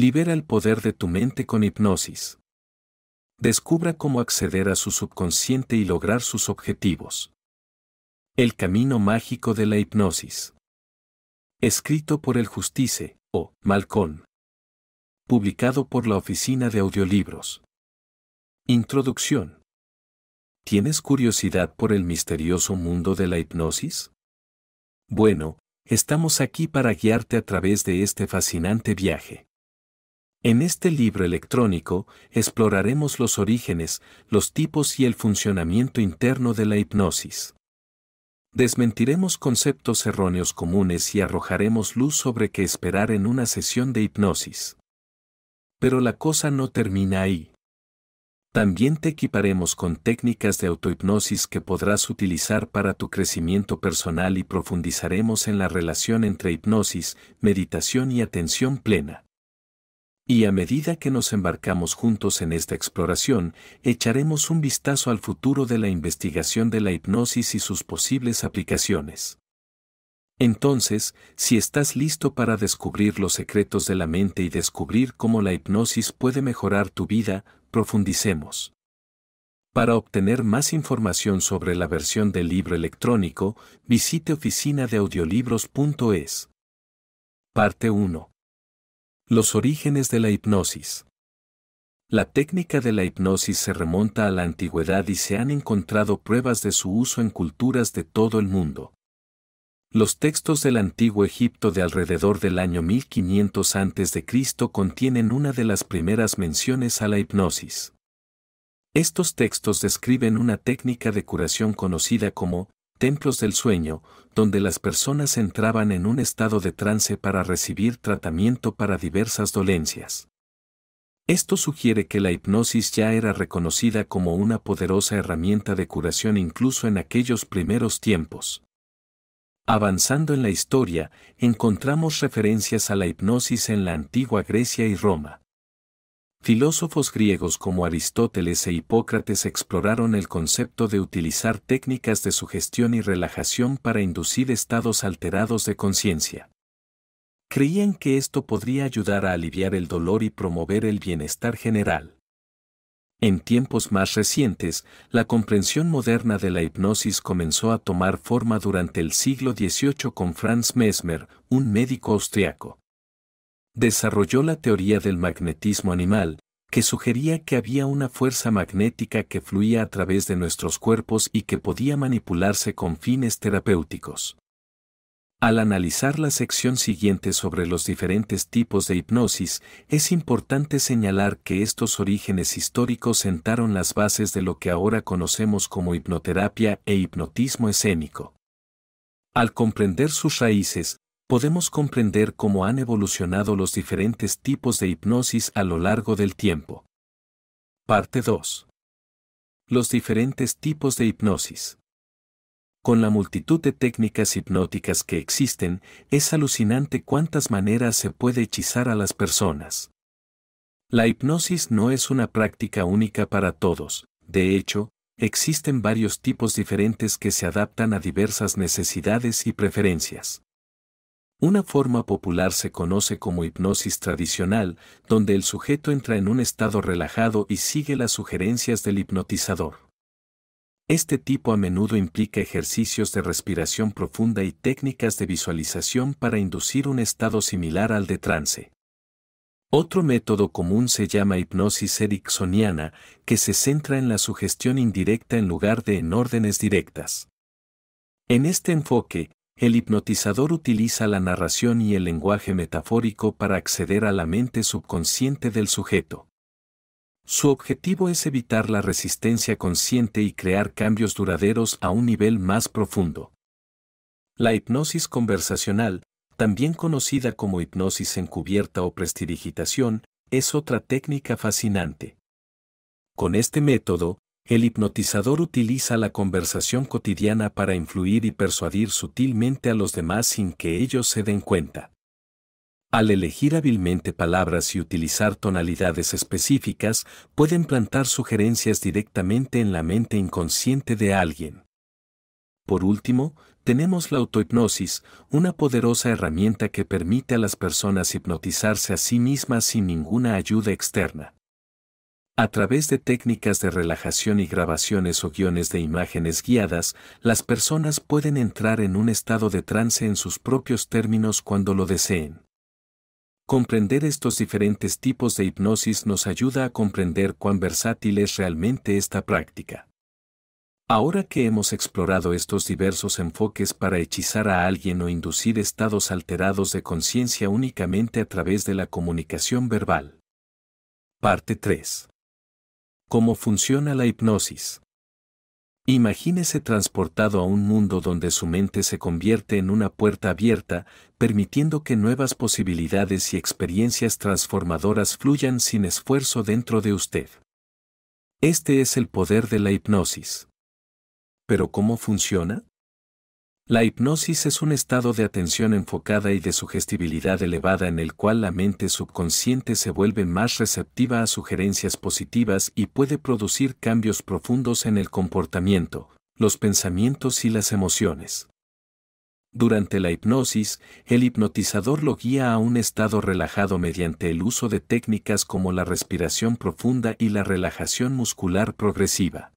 Libera el poder de tu mente con hipnosis. Descubra cómo acceder a su subconsciente y lograr sus objetivos. El camino mágico de la hipnosis. Escrito por el Justice, o Malcón. Publicado por la Oficina de Audiolibros. Introducción. ¿Tienes curiosidad por el misterioso mundo de la hipnosis? Bueno, estamos aquí para guiarte a través de este fascinante viaje. En este libro electrónico exploraremos los orígenes, los tipos y el funcionamiento interno de la hipnosis. Desmentiremos conceptos erróneos comunes y arrojaremos luz sobre qué esperar en una sesión de hipnosis. Pero la cosa no termina ahí. También te equiparemos con técnicas de autohipnosis que podrás utilizar para tu crecimiento personal y profundizaremos en la relación entre hipnosis, meditación y atención plena. Y a medida que nos embarcamos juntos en esta exploración, echaremos un vistazo al futuro de la investigación de la hipnosis y sus posibles aplicaciones. Entonces, si estás listo para descubrir los secretos de la mente y descubrir cómo la hipnosis puede mejorar tu vida, profundicemos. Para obtener más información sobre la versión del libro electrónico, visite audiolibros.es. Parte 1. Los orígenes de la hipnosis. La técnica de la hipnosis se remonta a la antigüedad y se han encontrado pruebas de su uso en culturas de todo el mundo. Los textos del antiguo Egipto de alrededor del año 1500 a.C. contienen una de las primeras menciones a la hipnosis. Estos textos describen una técnica de curación conocida como templos del sueño, donde las personas entraban en un estado de trance para recibir tratamiento para diversas dolencias. Esto sugiere que la hipnosis ya era reconocida como una poderosa herramienta de curación incluso en aquellos primeros tiempos. Avanzando en la historia, encontramos referencias a la hipnosis en la antigua Grecia y Roma. Filósofos griegos como Aristóteles e Hipócrates exploraron el concepto de utilizar técnicas de sugestión y relajación para inducir estados alterados de conciencia. Creían que esto podría ayudar a aliviar el dolor y promover el bienestar general. En tiempos más recientes, la comprensión moderna de la hipnosis comenzó a tomar forma durante el siglo XVIII con Franz Mesmer, un médico austriaco desarrolló la teoría del magnetismo animal, que sugería que había una fuerza magnética que fluía a través de nuestros cuerpos y que podía manipularse con fines terapéuticos. Al analizar la sección siguiente sobre los diferentes tipos de hipnosis, es importante señalar que estos orígenes históricos sentaron las bases de lo que ahora conocemos como hipnoterapia e hipnotismo escénico. Al comprender sus raíces, podemos comprender cómo han evolucionado los diferentes tipos de hipnosis a lo largo del tiempo. Parte 2. Los diferentes tipos de hipnosis. Con la multitud de técnicas hipnóticas que existen, es alucinante cuántas maneras se puede hechizar a las personas. La hipnosis no es una práctica única para todos, de hecho, existen varios tipos diferentes que se adaptan a diversas necesidades y preferencias. Una forma popular se conoce como hipnosis tradicional, donde el sujeto entra en un estado relajado y sigue las sugerencias del hipnotizador. Este tipo a menudo implica ejercicios de respiración profunda y técnicas de visualización para inducir un estado similar al de trance. Otro método común se llama hipnosis ericksoniana, que se centra en la sugestión indirecta en lugar de en órdenes directas. En este enfoque, el hipnotizador utiliza la narración y el lenguaje metafórico para acceder a la mente subconsciente del sujeto. Su objetivo es evitar la resistencia consciente y crear cambios duraderos a un nivel más profundo. La hipnosis conversacional, también conocida como hipnosis encubierta o prestidigitación, es otra técnica fascinante. Con este método, el hipnotizador utiliza la conversación cotidiana para influir y persuadir sutilmente a los demás sin que ellos se den cuenta. Al elegir hábilmente palabras y utilizar tonalidades específicas, pueden plantar sugerencias directamente en la mente inconsciente de alguien. Por último, tenemos la autohipnosis, una poderosa herramienta que permite a las personas hipnotizarse a sí mismas sin ninguna ayuda externa. A través de técnicas de relajación y grabaciones o guiones de imágenes guiadas, las personas pueden entrar en un estado de trance en sus propios términos cuando lo deseen. Comprender estos diferentes tipos de hipnosis nos ayuda a comprender cuán versátil es realmente esta práctica. Ahora que hemos explorado estos diversos enfoques para hechizar a alguien o inducir estados alterados de conciencia únicamente a través de la comunicación verbal. Parte 3 cómo funciona la hipnosis. Imagínese transportado a un mundo donde su mente se convierte en una puerta abierta, permitiendo que nuevas posibilidades y experiencias transformadoras fluyan sin esfuerzo dentro de usted. Este es el poder de la hipnosis. ¿Pero cómo funciona? La hipnosis es un estado de atención enfocada y de sugestibilidad elevada en el cual la mente subconsciente se vuelve más receptiva a sugerencias positivas y puede producir cambios profundos en el comportamiento, los pensamientos y las emociones. Durante la hipnosis, el hipnotizador lo guía a un estado relajado mediante el uso de técnicas como la respiración profunda y la relajación muscular progresiva.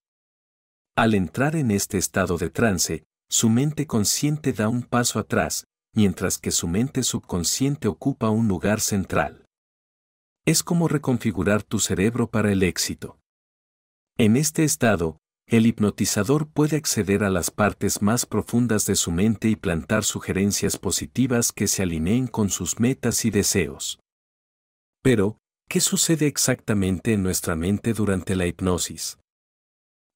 Al entrar en este estado de trance, su mente consciente da un paso atrás, mientras que su mente subconsciente ocupa un lugar central. Es como reconfigurar tu cerebro para el éxito. En este estado, el hipnotizador puede acceder a las partes más profundas de su mente y plantar sugerencias positivas que se alineen con sus metas y deseos. Pero, ¿qué sucede exactamente en nuestra mente durante la hipnosis?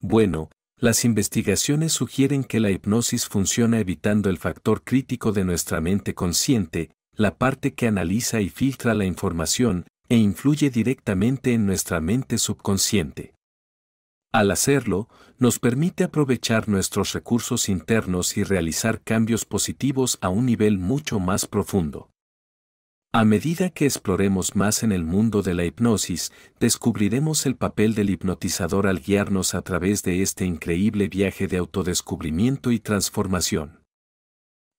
Bueno, las investigaciones sugieren que la hipnosis funciona evitando el factor crítico de nuestra mente consciente, la parte que analiza y filtra la información, e influye directamente en nuestra mente subconsciente. Al hacerlo, nos permite aprovechar nuestros recursos internos y realizar cambios positivos a un nivel mucho más profundo. A medida que exploremos más en el mundo de la hipnosis, descubriremos el papel del hipnotizador al guiarnos a través de este increíble viaje de autodescubrimiento y transformación.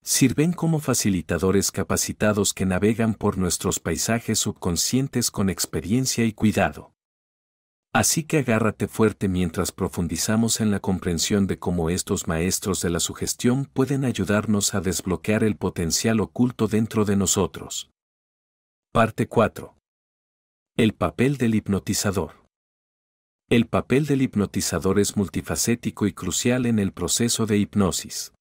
Sirven como facilitadores capacitados que navegan por nuestros paisajes subconscientes con experiencia y cuidado. Así que agárrate fuerte mientras profundizamos en la comprensión de cómo estos maestros de la sugestión pueden ayudarnos a desbloquear el potencial oculto dentro de nosotros. Parte 4. El papel del hipnotizador. El papel del hipnotizador es multifacético y crucial en el proceso de hipnosis.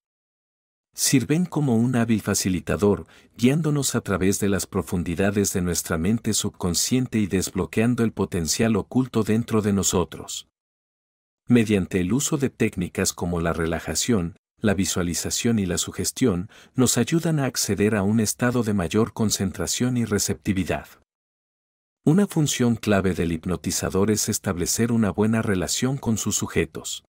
Sirven como un hábil facilitador, guiándonos a través de las profundidades de nuestra mente subconsciente y desbloqueando el potencial oculto dentro de nosotros. Mediante el uso de técnicas como la relajación, la visualización y la sugestión nos ayudan a acceder a un estado de mayor concentración y receptividad. Una función clave del hipnotizador es establecer una buena relación con sus sujetos.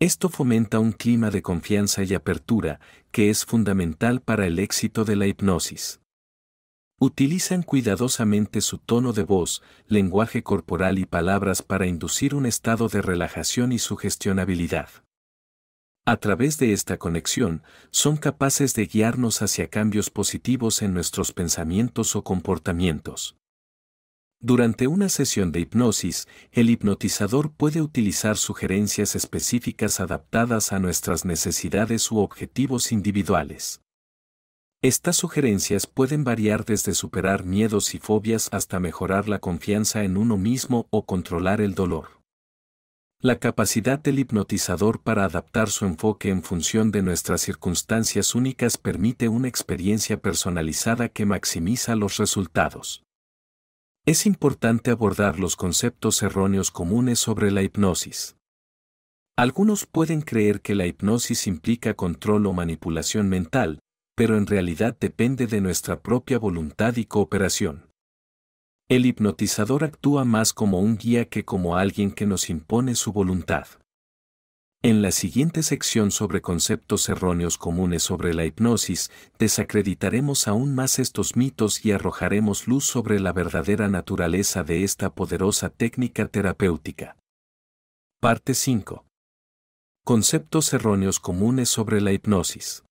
Esto fomenta un clima de confianza y apertura que es fundamental para el éxito de la hipnosis. Utilizan cuidadosamente su tono de voz, lenguaje corporal y palabras para inducir un estado de relajación y sugestionabilidad. A través de esta conexión, son capaces de guiarnos hacia cambios positivos en nuestros pensamientos o comportamientos. Durante una sesión de hipnosis, el hipnotizador puede utilizar sugerencias específicas adaptadas a nuestras necesidades u objetivos individuales. Estas sugerencias pueden variar desde superar miedos y fobias hasta mejorar la confianza en uno mismo o controlar el dolor. La capacidad del hipnotizador para adaptar su enfoque en función de nuestras circunstancias únicas permite una experiencia personalizada que maximiza los resultados. Es importante abordar los conceptos erróneos comunes sobre la hipnosis. Algunos pueden creer que la hipnosis implica control o manipulación mental, pero en realidad depende de nuestra propia voluntad y cooperación. El hipnotizador actúa más como un guía que como alguien que nos impone su voluntad. En la siguiente sección sobre conceptos erróneos comunes sobre la hipnosis, desacreditaremos aún más estos mitos y arrojaremos luz sobre la verdadera naturaleza de esta poderosa técnica terapéutica. Parte 5. Conceptos erróneos comunes sobre la hipnosis.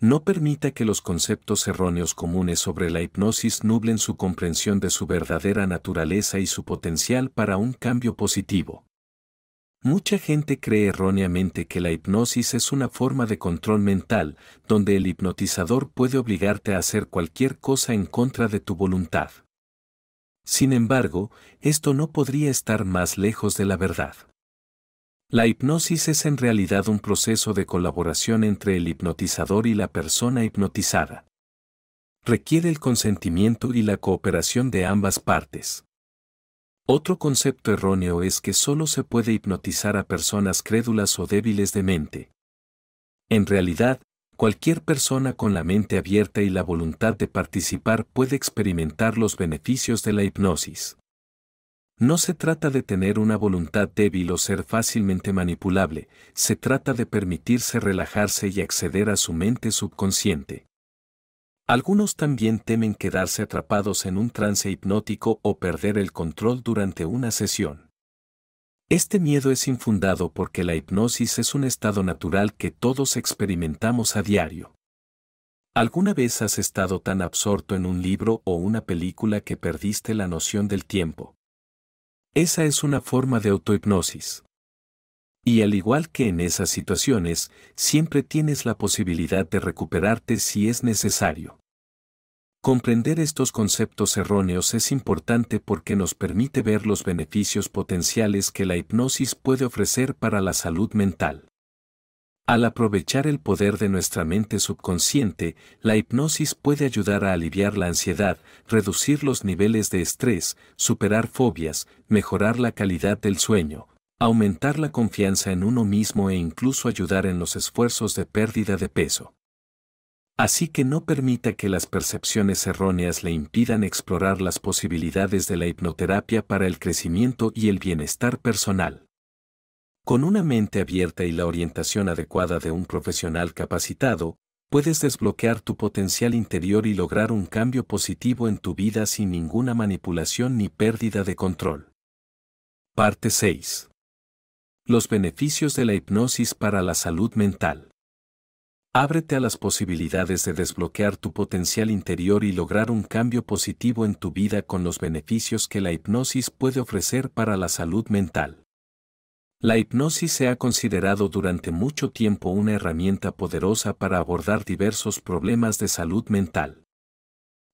No permita que los conceptos erróneos comunes sobre la hipnosis nublen su comprensión de su verdadera naturaleza y su potencial para un cambio positivo. Mucha gente cree erróneamente que la hipnosis es una forma de control mental, donde el hipnotizador puede obligarte a hacer cualquier cosa en contra de tu voluntad. Sin embargo, esto no podría estar más lejos de la verdad. La hipnosis es en realidad un proceso de colaboración entre el hipnotizador y la persona hipnotizada. Requiere el consentimiento y la cooperación de ambas partes. Otro concepto erróneo es que solo se puede hipnotizar a personas crédulas o débiles de mente. En realidad, cualquier persona con la mente abierta y la voluntad de participar puede experimentar los beneficios de la hipnosis. No se trata de tener una voluntad débil o ser fácilmente manipulable, se trata de permitirse relajarse y acceder a su mente subconsciente. Algunos también temen quedarse atrapados en un trance hipnótico o perder el control durante una sesión. Este miedo es infundado porque la hipnosis es un estado natural que todos experimentamos a diario. ¿Alguna vez has estado tan absorto en un libro o una película que perdiste la noción del tiempo, esa es una forma de autohipnosis. Y al igual que en esas situaciones, siempre tienes la posibilidad de recuperarte si es necesario. Comprender estos conceptos erróneos es importante porque nos permite ver los beneficios potenciales que la hipnosis puede ofrecer para la salud mental. Al aprovechar el poder de nuestra mente subconsciente, la hipnosis puede ayudar a aliviar la ansiedad, reducir los niveles de estrés, superar fobias, mejorar la calidad del sueño, aumentar la confianza en uno mismo e incluso ayudar en los esfuerzos de pérdida de peso. Así que no permita que las percepciones erróneas le impidan explorar las posibilidades de la hipnoterapia para el crecimiento y el bienestar personal. Con una mente abierta y la orientación adecuada de un profesional capacitado, puedes desbloquear tu potencial interior y lograr un cambio positivo en tu vida sin ninguna manipulación ni pérdida de control. Parte 6. Los beneficios de la hipnosis para la salud mental. Ábrete a las posibilidades de desbloquear tu potencial interior y lograr un cambio positivo en tu vida con los beneficios que la hipnosis puede ofrecer para la salud mental. La hipnosis se ha considerado durante mucho tiempo una herramienta poderosa para abordar diversos problemas de salud mental.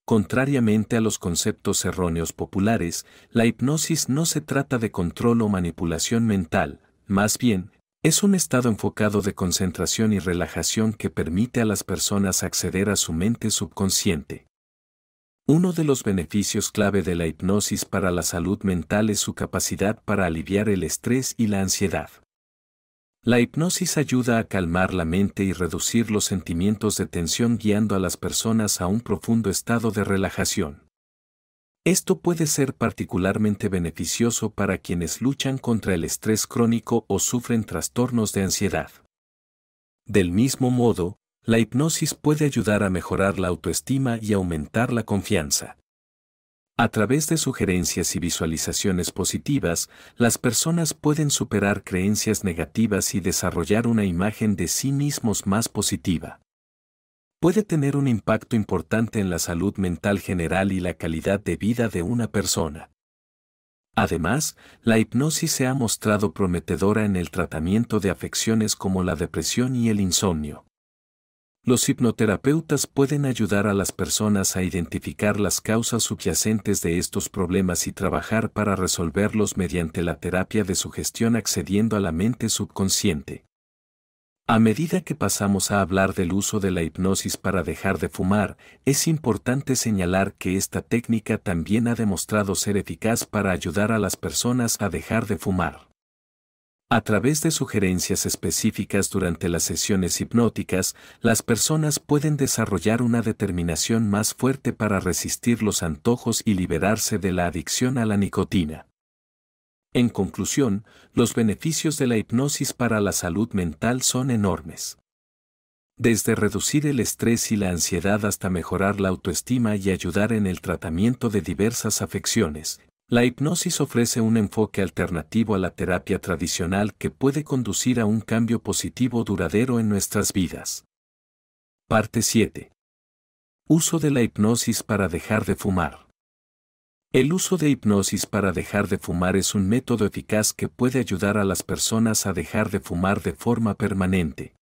Contrariamente a los conceptos erróneos populares, la hipnosis no se trata de control o manipulación mental, más bien, es un estado enfocado de concentración y relajación que permite a las personas acceder a su mente subconsciente. Uno de los beneficios clave de la hipnosis para la salud mental es su capacidad para aliviar el estrés y la ansiedad. La hipnosis ayuda a calmar la mente y reducir los sentimientos de tensión guiando a las personas a un profundo estado de relajación. Esto puede ser particularmente beneficioso para quienes luchan contra el estrés crónico o sufren trastornos de ansiedad. Del mismo modo, la hipnosis puede ayudar a mejorar la autoestima y aumentar la confianza. A través de sugerencias y visualizaciones positivas, las personas pueden superar creencias negativas y desarrollar una imagen de sí mismos más positiva. Puede tener un impacto importante en la salud mental general y la calidad de vida de una persona. Además, la hipnosis se ha mostrado prometedora en el tratamiento de afecciones como la depresión y el insomnio. Los hipnoterapeutas pueden ayudar a las personas a identificar las causas subyacentes de estos problemas y trabajar para resolverlos mediante la terapia de sugestión accediendo a la mente subconsciente. A medida que pasamos a hablar del uso de la hipnosis para dejar de fumar, es importante señalar que esta técnica también ha demostrado ser eficaz para ayudar a las personas a dejar de fumar. A través de sugerencias específicas durante las sesiones hipnóticas, las personas pueden desarrollar una determinación más fuerte para resistir los antojos y liberarse de la adicción a la nicotina. En conclusión, los beneficios de la hipnosis para la salud mental son enormes. Desde reducir el estrés y la ansiedad hasta mejorar la autoestima y ayudar en el tratamiento de diversas afecciones, la hipnosis ofrece un enfoque alternativo a la terapia tradicional que puede conducir a un cambio positivo duradero en nuestras vidas. Parte 7. Uso de la hipnosis para dejar de fumar. El uso de hipnosis para dejar de fumar es un método eficaz que puede ayudar a las personas a dejar de fumar de forma permanente.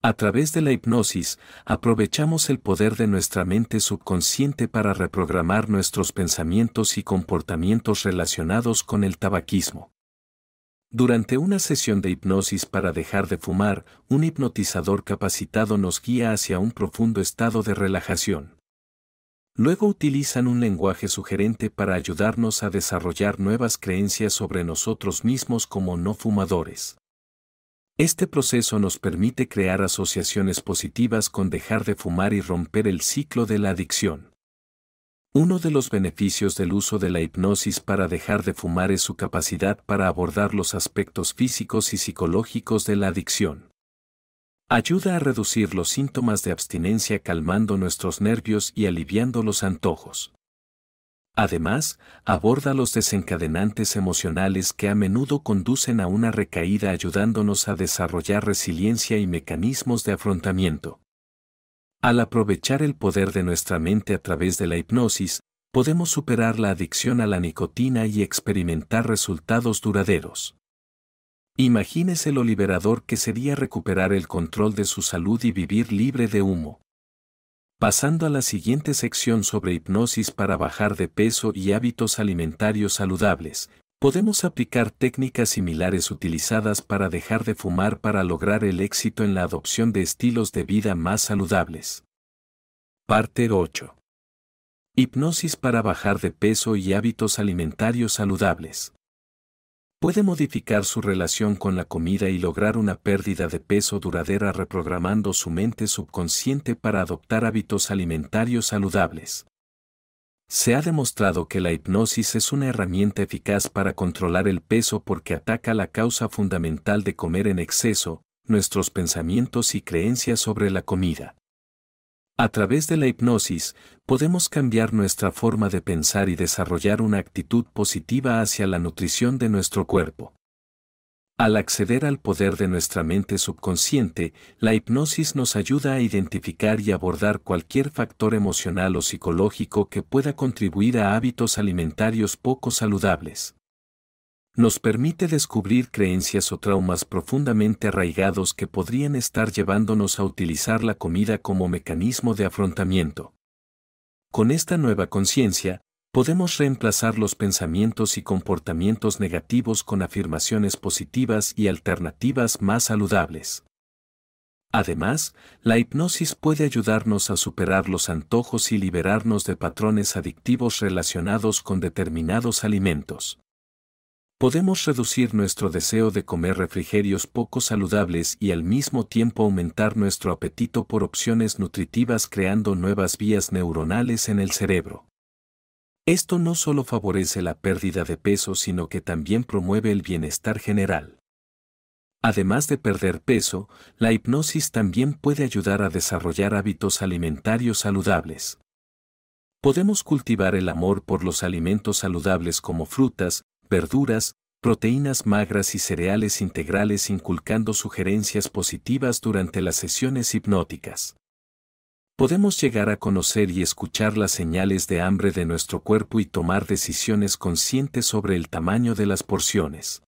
A través de la hipnosis, aprovechamos el poder de nuestra mente subconsciente para reprogramar nuestros pensamientos y comportamientos relacionados con el tabaquismo. Durante una sesión de hipnosis para dejar de fumar, un hipnotizador capacitado nos guía hacia un profundo estado de relajación. Luego utilizan un lenguaje sugerente para ayudarnos a desarrollar nuevas creencias sobre nosotros mismos como no fumadores. Este proceso nos permite crear asociaciones positivas con dejar de fumar y romper el ciclo de la adicción. Uno de los beneficios del uso de la hipnosis para dejar de fumar es su capacidad para abordar los aspectos físicos y psicológicos de la adicción. Ayuda a reducir los síntomas de abstinencia calmando nuestros nervios y aliviando los antojos. Además, aborda los desencadenantes emocionales que a menudo conducen a una recaída ayudándonos a desarrollar resiliencia y mecanismos de afrontamiento. Al aprovechar el poder de nuestra mente a través de la hipnosis, podemos superar la adicción a la nicotina y experimentar resultados duraderos. Imagínese lo liberador que sería recuperar el control de su salud y vivir libre de humo, Pasando a la siguiente sección sobre hipnosis para bajar de peso y hábitos alimentarios saludables, podemos aplicar técnicas similares utilizadas para dejar de fumar para lograr el éxito en la adopción de estilos de vida más saludables. Parte 8. Hipnosis para bajar de peso y hábitos alimentarios saludables puede modificar su relación con la comida y lograr una pérdida de peso duradera reprogramando su mente subconsciente para adoptar hábitos alimentarios saludables. Se ha demostrado que la hipnosis es una herramienta eficaz para controlar el peso porque ataca la causa fundamental de comer en exceso, nuestros pensamientos y creencias sobre la comida. A través de la hipnosis, podemos cambiar nuestra forma de pensar y desarrollar una actitud positiva hacia la nutrición de nuestro cuerpo. Al acceder al poder de nuestra mente subconsciente, la hipnosis nos ayuda a identificar y abordar cualquier factor emocional o psicológico que pueda contribuir a hábitos alimentarios poco saludables nos permite descubrir creencias o traumas profundamente arraigados que podrían estar llevándonos a utilizar la comida como mecanismo de afrontamiento. Con esta nueva conciencia, podemos reemplazar los pensamientos y comportamientos negativos con afirmaciones positivas y alternativas más saludables. Además, la hipnosis puede ayudarnos a superar los antojos y liberarnos de patrones adictivos relacionados con determinados alimentos podemos reducir nuestro deseo de comer refrigerios poco saludables y al mismo tiempo aumentar nuestro apetito por opciones nutritivas creando nuevas vías neuronales en el cerebro. Esto no solo favorece la pérdida de peso, sino que también promueve el bienestar general. Además de perder peso, la hipnosis también puede ayudar a desarrollar hábitos alimentarios saludables. Podemos cultivar el amor por los alimentos saludables como frutas, verduras, proteínas magras y cereales integrales inculcando sugerencias positivas durante las sesiones hipnóticas. Podemos llegar a conocer y escuchar las señales de hambre de nuestro cuerpo y tomar decisiones conscientes sobre el tamaño de las porciones.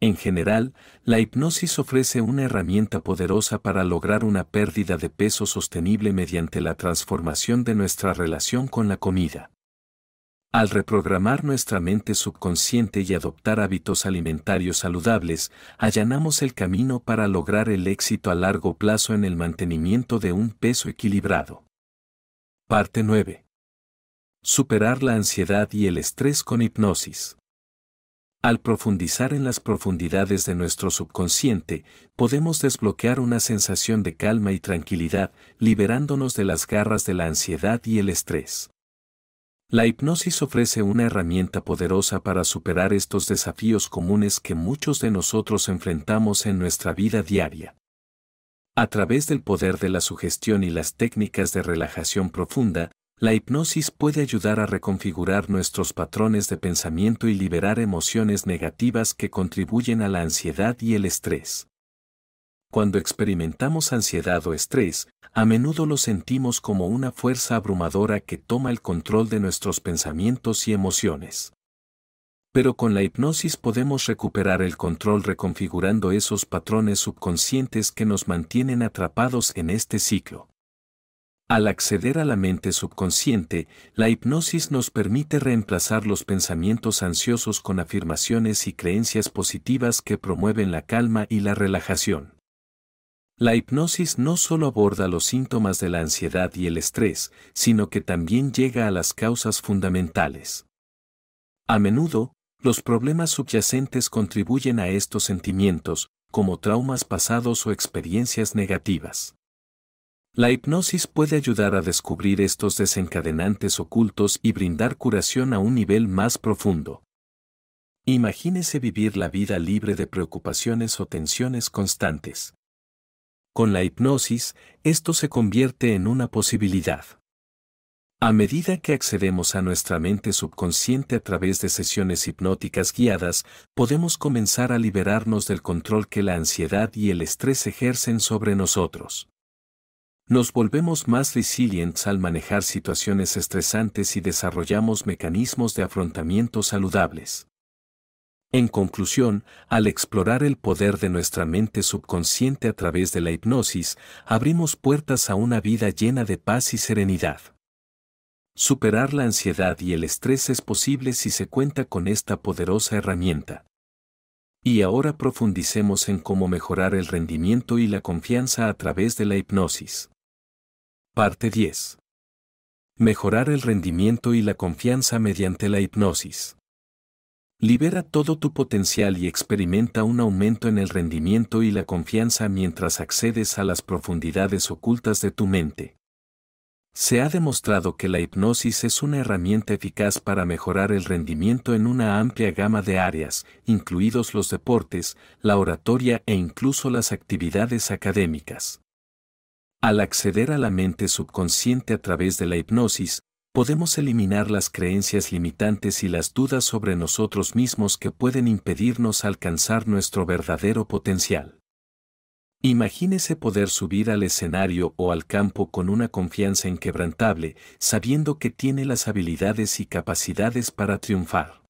En general, la hipnosis ofrece una herramienta poderosa para lograr una pérdida de peso sostenible mediante la transformación de nuestra relación con la comida. Al reprogramar nuestra mente subconsciente y adoptar hábitos alimentarios saludables, allanamos el camino para lograr el éxito a largo plazo en el mantenimiento de un peso equilibrado. Parte 9. Superar la ansiedad y el estrés con hipnosis. Al profundizar en las profundidades de nuestro subconsciente, podemos desbloquear una sensación de calma y tranquilidad, liberándonos de las garras de la ansiedad y el estrés. La hipnosis ofrece una herramienta poderosa para superar estos desafíos comunes que muchos de nosotros enfrentamos en nuestra vida diaria. A través del poder de la sugestión y las técnicas de relajación profunda, la hipnosis puede ayudar a reconfigurar nuestros patrones de pensamiento y liberar emociones negativas que contribuyen a la ansiedad y el estrés. Cuando experimentamos ansiedad o estrés, a menudo lo sentimos como una fuerza abrumadora que toma el control de nuestros pensamientos y emociones. Pero con la hipnosis podemos recuperar el control reconfigurando esos patrones subconscientes que nos mantienen atrapados en este ciclo. Al acceder a la mente subconsciente, la hipnosis nos permite reemplazar los pensamientos ansiosos con afirmaciones y creencias positivas que promueven la calma y la relajación. La hipnosis no solo aborda los síntomas de la ansiedad y el estrés, sino que también llega a las causas fundamentales. A menudo, los problemas subyacentes contribuyen a estos sentimientos, como traumas pasados o experiencias negativas. La hipnosis puede ayudar a descubrir estos desencadenantes ocultos y brindar curación a un nivel más profundo. Imagínese vivir la vida libre de preocupaciones o tensiones constantes. Con la hipnosis, esto se convierte en una posibilidad. A medida que accedemos a nuestra mente subconsciente a través de sesiones hipnóticas guiadas, podemos comenzar a liberarnos del control que la ansiedad y el estrés ejercen sobre nosotros. Nos volvemos más resilientes al manejar situaciones estresantes y desarrollamos mecanismos de afrontamiento saludables. En conclusión, al explorar el poder de nuestra mente subconsciente a través de la hipnosis, abrimos puertas a una vida llena de paz y serenidad. Superar la ansiedad y el estrés es posible si se cuenta con esta poderosa herramienta. Y ahora profundicemos en cómo mejorar el rendimiento y la confianza a través de la hipnosis. Parte 10. Mejorar el rendimiento y la confianza mediante la hipnosis. Libera todo tu potencial y experimenta un aumento en el rendimiento y la confianza mientras accedes a las profundidades ocultas de tu mente. Se ha demostrado que la hipnosis es una herramienta eficaz para mejorar el rendimiento en una amplia gama de áreas, incluidos los deportes, la oratoria e incluso las actividades académicas. Al acceder a la mente subconsciente a través de la hipnosis, podemos eliminar las creencias limitantes y las dudas sobre nosotros mismos que pueden impedirnos alcanzar nuestro verdadero potencial. Imagínese poder subir al escenario o al campo con una confianza inquebrantable, sabiendo que tiene las habilidades y capacidades para triunfar.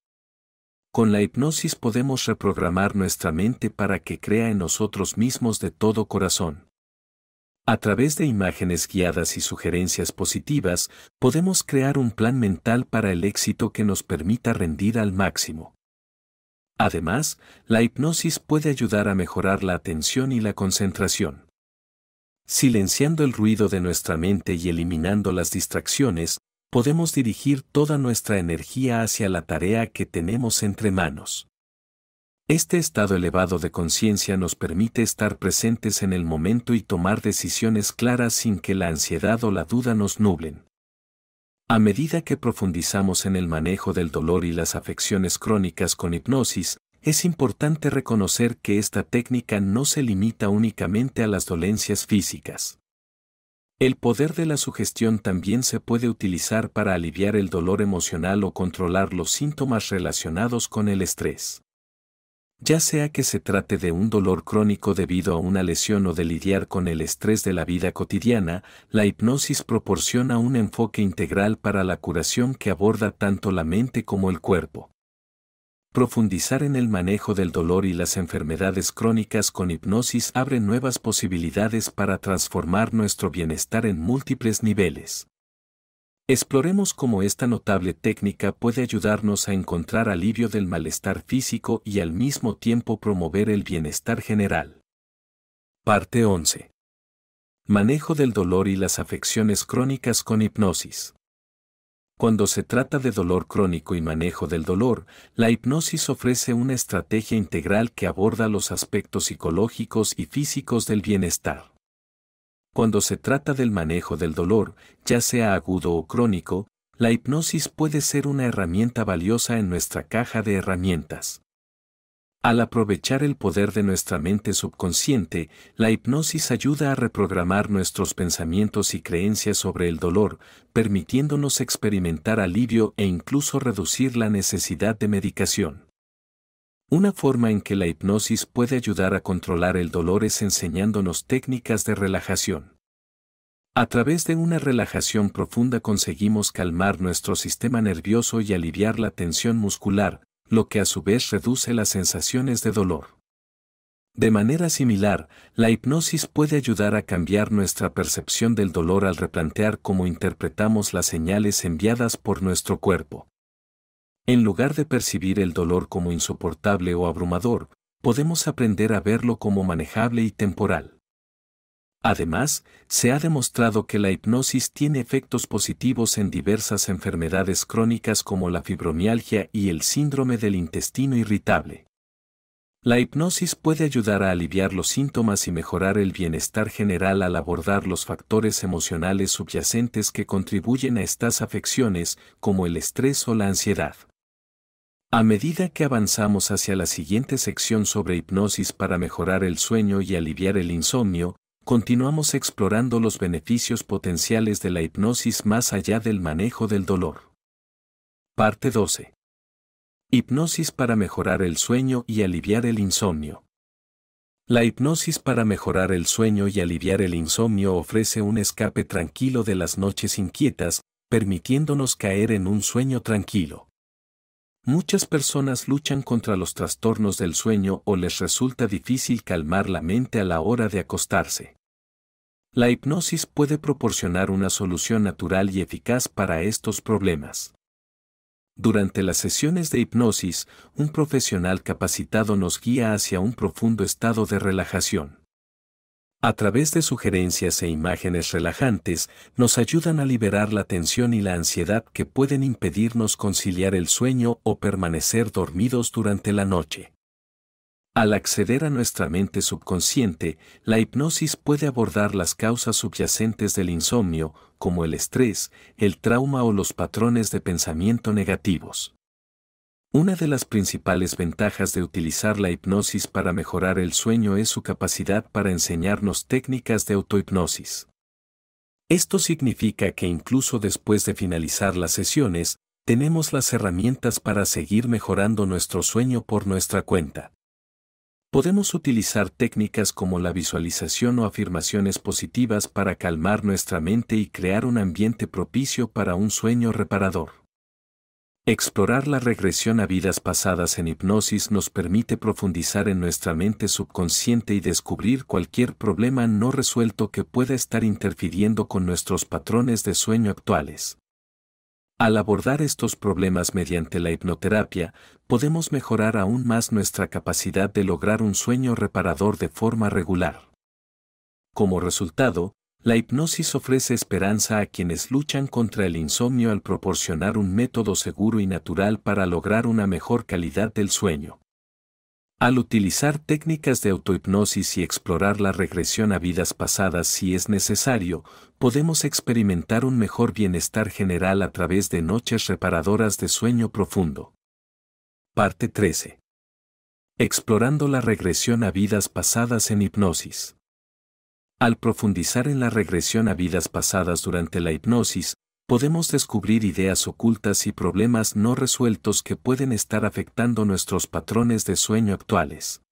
Con la hipnosis podemos reprogramar nuestra mente para que crea en nosotros mismos de todo corazón. A través de imágenes guiadas y sugerencias positivas, podemos crear un plan mental para el éxito que nos permita rendir al máximo. Además, la hipnosis puede ayudar a mejorar la atención y la concentración. Silenciando el ruido de nuestra mente y eliminando las distracciones, podemos dirigir toda nuestra energía hacia la tarea que tenemos entre manos. Este estado elevado de conciencia nos permite estar presentes en el momento y tomar decisiones claras sin que la ansiedad o la duda nos nublen. A medida que profundizamos en el manejo del dolor y las afecciones crónicas con hipnosis, es importante reconocer que esta técnica no se limita únicamente a las dolencias físicas. El poder de la sugestión también se puede utilizar para aliviar el dolor emocional o controlar los síntomas relacionados con el estrés ya sea que se trate de un dolor crónico debido a una lesión o de lidiar con el estrés de la vida cotidiana, la hipnosis proporciona un enfoque integral para la curación que aborda tanto la mente como el cuerpo. Profundizar en el manejo del dolor y las enfermedades crónicas con hipnosis abre nuevas posibilidades para transformar nuestro bienestar en múltiples niveles. Exploremos cómo esta notable técnica puede ayudarnos a encontrar alivio del malestar físico y al mismo tiempo promover el bienestar general. Parte 11. Manejo del dolor y las afecciones crónicas con hipnosis. Cuando se trata de dolor crónico y manejo del dolor, la hipnosis ofrece una estrategia integral que aborda los aspectos psicológicos y físicos del bienestar. Cuando se trata del manejo del dolor, ya sea agudo o crónico, la hipnosis puede ser una herramienta valiosa en nuestra caja de herramientas. Al aprovechar el poder de nuestra mente subconsciente, la hipnosis ayuda a reprogramar nuestros pensamientos y creencias sobre el dolor, permitiéndonos experimentar alivio e incluso reducir la necesidad de medicación. Una forma en que la hipnosis puede ayudar a controlar el dolor es enseñándonos técnicas de relajación. A través de una relajación profunda conseguimos calmar nuestro sistema nervioso y aliviar la tensión muscular, lo que a su vez reduce las sensaciones de dolor. De manera similar, la hipnosis puede ayudar a cambiar nuestra percepción del dolor al replantear cómo interpretamos las señales enviadas por nuestro cuerpo. En lugar de percibir el dolor como insoportable o abrumador, podemos aprender a verlo como manejable y temporal. Además, se ha demostrado que la hipnosis tiene efectos positivos en diversas enfermedades crónicas como la fibromialgia y el síndrome del intestino irritable. La hipnosis puede ayudar a aliviar los síntomas y mejorar el bienestar general al abordar los factores emocionales subyacentes que contribuyen a estas afecciones, como el estrés o la ansiedad. A medida que avanzamos hacia la siguiente sección sobre hipnosis para mejorar el sueño y aliviar el insomnio, continuamos explorando los beneficios potenciales de la hipnosis más allá del manejo del dolor. Parte 12. Hipnosis para mejorar el sueño y aliviar el insomnio. La hipnosis para mejorar el sueño y aliviar el insomnio ofrece un escape tranquilo de las noches inquietas, permitiéndonos caer en un sueño tranquilo. Muchas personas luchan contra los trastornos del sueño o les resulta difícil calmar la mente a la hora de acostarse. La hipnosis puede proporcionar una solución natural y eficaz para estos problemas. Durante las sesiones de hipnosis, un profesional capacitado nos guía hacia un profundo estado de relajación a través de sugerencias e imágenes relajantes, nos ayudan a liberar la tensión y la ansiedad que pueden impedirnos conciliar el sueño o permanecer dormidos durante la noche. Al acceder a nuestra mente subconsciente, la hipnosis puede abordar las causas subyacentes del insomnio, como el estrés, el trauma o los patrones de pensamiento negativos. Una de las principales ventajas de utilizar la hipnosis para mejorar el sueño es su capacidad para enseñarnos técnicas de autohipnosis. Esto significa que incluso después de finalizar las sesiones, tenemos las herramientas para seguir mejorando nuestro sueño por nuestra cuenta. Podemos utilizar técnicas como la visualización o afirmaciones positivas para calmar nuestra mente y crear un ambiente propicio para un sueño reparador. Explorar la regresión a vidas pasadas en hipnosis nos permite profundizar en nuestra mente subconsciente y descubrir cualquier problema no resuelto que pueda estar interfiriendo con nuestros patrones de sueño actuales. Al abordar estos problemas mediante la hipnoterapia, podemos mejorar aún más nuestra capacidad de lograr un sueño reparador de forma regular. Como resultado, la hipnosis ofrece esperanza a quienes luchan contra el insomnio al proporcionar un método seguro y natural para lograr una mejor calidad del sueño. Al utilizar técnicas de autohipnosis y explorar la regresión a vidas pasadas si es necesario, podemos experimentar un mejor bienestar general a través de noches reparadoras de sueño profundo. Parte 13. Explorando la regresión a vidas pasadas en hipnosis. Al profundizar en la regresión a vidas pasadas durante la hipnosis, podemos descubrir ideas ocultas y problemas no resueltos que pueden estar afectando nuestros patrones de sueño actuales.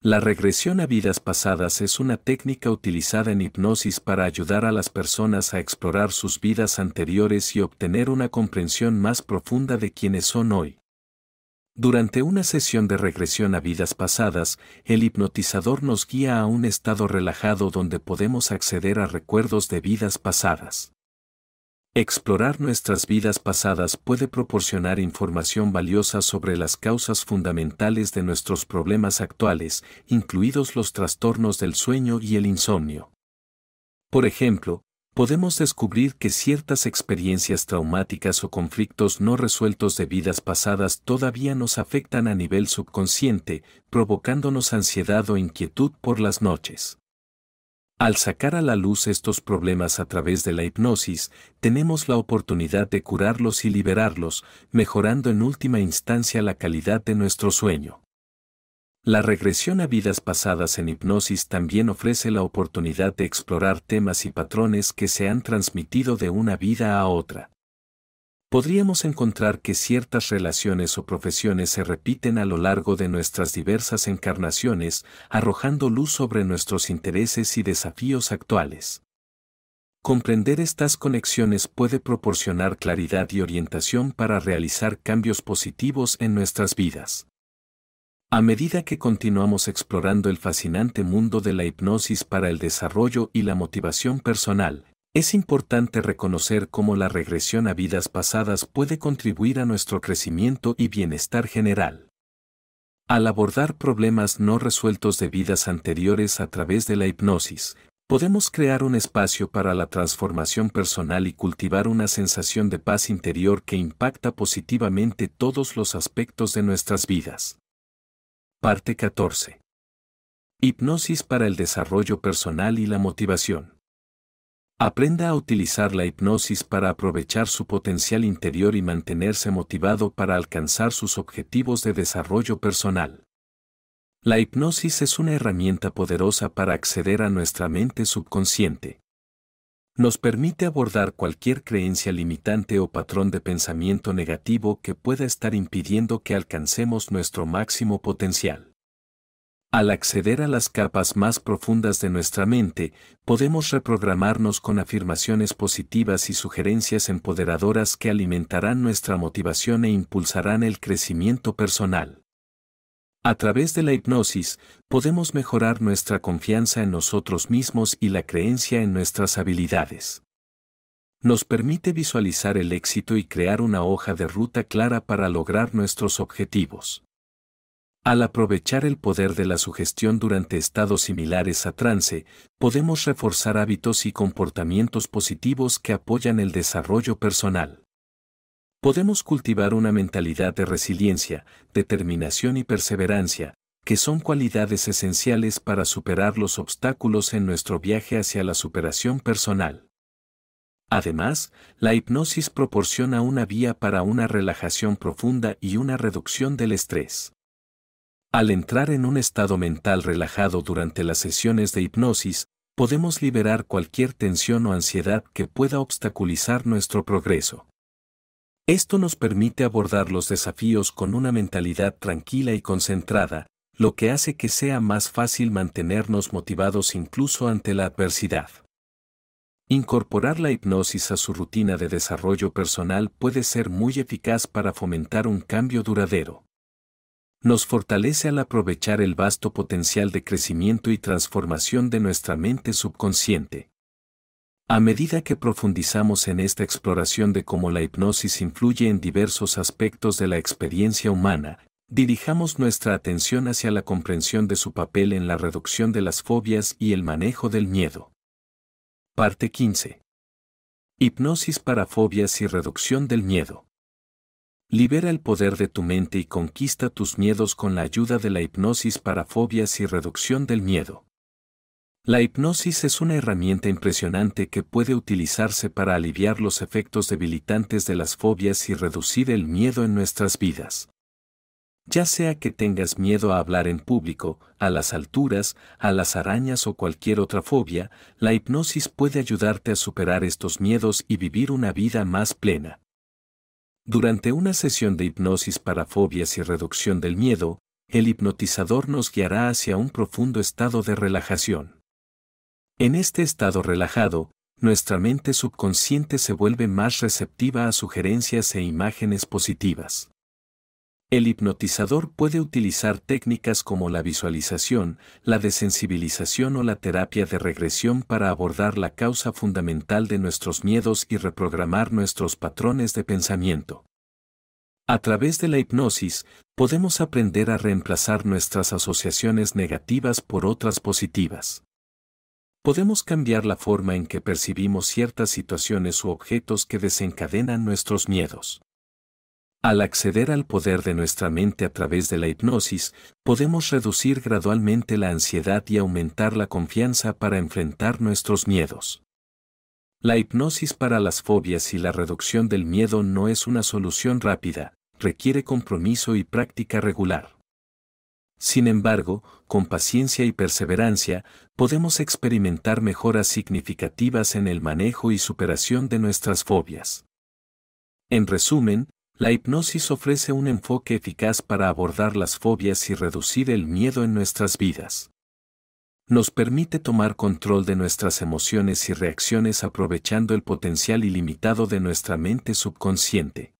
La regresión a vidas pasadas es una técnica utilizada en hipnosis para ayudar a las personas a explorar sus vidas anteriores y obtener una comprensión más profunda de quienes son hoy. Durante una sesión de regresión a vidas pasadas, el hipnotizador nos guía a un estado relajado donde podemos acceder a recuerdos de vidas pasadas. Explorar nuestras vidas pasadas puede proporcionar información valiosa sobre las causas fundamentales de nuestros problemas actuales, incluidos los trastornos del sueño y el insomnio. Por ejemplo, podemos descubrir que ciertas experiencias traumáticas o conflictos no resueltos de vidas pasadas todavía nos afectan a nivel subconsciente, provocándonos ansiedad o inquietud por las noches. Al sacar a la luz estos problemas a través de la hipnosis, tenemos la oportunidad de curarlos y liberarlos, mejorando en última instancia la calidad de nuestro sueño. La regresión a vidas pasadas en hipnosis también ofrece la oportunidad de explorar temas y patrones que se han transmitido de una vida a otra. Podríamos encontrar que ciertas relaciones o profesiones se repiten a lo largo de nuestras diversas encarnaciones, arrojando luz sobre nuestros intereses y desafíos actuales. Comprender estas conexiones puede proporcionar claridad y orientación para realizar cambios positivos en nuestras vidas. A medida que continuamos explorando el fascinante mundo de la hipnosis para el desarrollo y la motivación personal, es importante reconocer cómo la regresión a vidas pasadas puede contribuir a nuestro crecimiento y bienestar general. Al abordar problemas no resueltos de vidas anteriores a través de la hipnosis, podemos crear un espacio para la transformación personal y cultivar una sensación de paz interior que impacta positivamente todos los aspectos de nuestras vidas. Parte 14. Hipnosis para el desarrollo personal y la motivación. Aprenda a utilizar la hipnosis para aprovechar su potencial interior y mantenerse motivado para alcanzar sus objetivos de desarrollo personal. La hipnosis es una herramienta poderosa para acceder a nuestra mente subconsciente, nos permite abordar cualquier creencia limitante o patrón de pensamiento negativo que pueda estar impidiendo que alcancemos nuestro máximo potencial. Al acceder a las capas más profundas de nuestra mente, podemos reprogramarnos con afirmaciones positivas y sugerencias empoderadoras que alimentarán nuestra motivación e impulsarán el crecimiento personal. A través de la hipnosis, podemos mejorar nuestra confianza en nosotros mismos y la creencia en nuestras habilidades. Nos permite visualizar el éxito y crear una hoja de ruta clara para lograr nuestros objetivos. Al aprovechar el poder de la sugestión durante estados similares a trance, podemos reforzar hábitos y comportamientos positivos que apoyan el desarrollo personal podemos cultivar una mentalidad de resiliencia, determinación y perseverancia, que son cualidades esenciales para superar los obstáculos en nuestro viaje hacia la superación personal. Además, la hipnosis proporciona una vía para una relajación profunda y una reducción del estrés. Al entrar en un estado mental relajado durante las sesiones de hipnosis, podemos liberar cualquier tensión o ansiedad que pueda obstaculizar nuestro progreso. Esto nos permite abordar los desafíos con una mentalidad tranquila y concentrada, lo que hace que sea más fácil mantenernos motivados incluso ante la adversidad. Incorporar la hipnosis a su rutina de desarrollo personal puede ser muy eficaz para fomentar un cambio duradero. Nos fortalece al aprovechar el vasto potencial de crecimiento y transformación de nuestra mente subconsciente. A medida que profundizamos en esta exploración de cómo la hipnosis influye en diversos aspectos de la experiencia humana, dirijamos nuestra atención hacia la comprensión de su papel en la reducción de las fobias y el manejo del miedo. Parte 15. Hipnosis para fobias y reducción del miedo. Libera el poder de tu mente y conquista tus miedos con la ayuda de la hipnosis para fobias y reducción del miedo. La hipnosis es una herramienta impresionante que puede utilizarse para aliviar los efectos debilitantes de las fobias y reducir el miedo en nuestras vidas. Ya sea que tengas miedo a hablar en público, a las alturas, a las arañas o cualquier otra fobia, la hipnosis puede ayudarte a superar estos miedos y vivir una vida más plena. Durante una sesión de hipnosis para fobias y reducción del miedo, el hipnotizador nos guiará hacia un profundo estado de relajación. En este estado relajado, nuestra mente subconsciente se vuelve más receptiva a sugerencias e imágenes positivas. El hipnotizador puede utilizar técnicas como la visualización, la desensibilización o la terapia de regresión para abordar la causa fundamental de nuestros miedos y reprogramar nuestros patrones de pensamiento. A través de la hipnosis, podemos aprender a reemplazar nuestras asociaciones negativas por otras positivas podemos cambiar la forma en que percibimos ciertas situaciones u objetos que desencadenan nuestros miedos. Al acceder al poder de nuestra mente a través de la hipnosis, podemos reducir gradualmente la ansiedad y aumentar la confianza para enfrentar nuestros miedos. La hipnosis para las fobias y la reducción del miedo no es una solución rápida, requiere compromiso y práctica regular. Sin embargo, con paciencia y perseverancia, podemos experimentar mejoras significativas en el manejo y superación de nuestras fobias. En resumen, la hipnosis ofrece un enfoque eficaz para abordar las fobias y reducir el miedo en nuestras vidas. Nos permite tomar control de nuestras emociones y reacciones aprovechando el potencial ilimitado de nuestra mente subconsciente.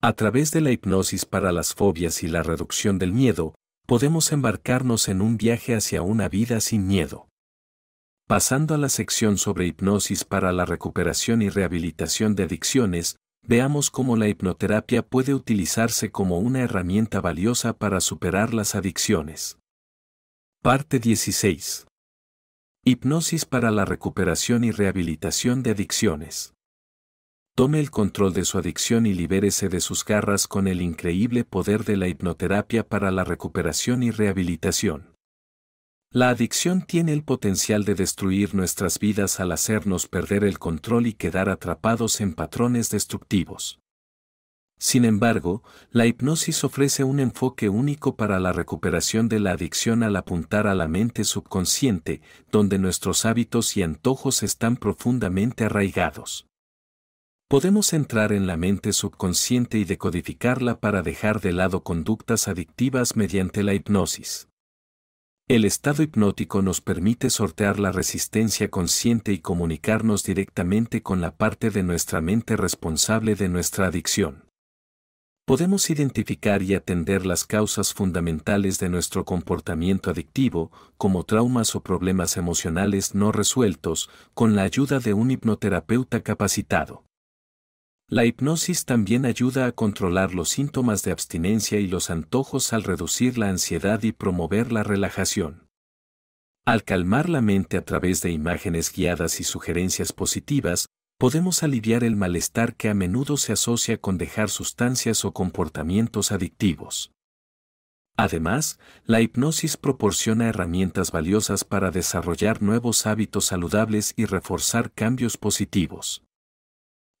A través de la hipnosis para las fobias y la reducción del miedo, podemos embarcarnos en un viaje hacia una vida sin miedo. Pasando a la sección sobre hipnosis para la recuperación y rehabilitación de adicciones, veamos cómo la hipnoterapia puede utilizarse como una herramienta valiosa para superar las adicciones. Parte 16. Hipnosis para la recuperación y rehabilitación de adicciones. Tome el control de su adicción y libérese de sus garras con el increíble poder de la hipnoterapia para la recuperación y rehabilitación. La adicción tiene el potencial de destruir nuestras vidas al hacernos perder el control y quedar atrapados en patrones destructivos. Sin embargo, la hipnosis ofrece un enfoque único para la recuperación de la adicción al apuntar a la mente subconsciente, donde nuestros hábitos y antojos están profundamente arraigados podemos entrar en la mente subconsciente y decodificarla para dejar de lado conductas adictivas mediante la hipnosis. El estado hipnótico nos permite sortear la resistencia consciente y comunicarnos directamente con la parte de nuestra mente responsable de nuestra adicción. Podemos identificar y atender las causas fundamentales de nuestro comportamiento adictivo, como traumas o problemas emocionales no resueltos, con la ayuda de un hipnoterapeuta capacitado. La hipnosis también ayuda a controlar los síntomas de abstinencia y los antojos al reducir la ansiedad y promover la relajación. Al calmar la mente a través de imágenes guiadas y sugerencias positivas, podemos aliviar el malestar que a menudo se asocia con dejar sustancias o comportamientos adictivos. Además, la hipnosis proporciona herramientas valiosas para desarrollar nuevos hábitos saludables y reforzar cambios positivos.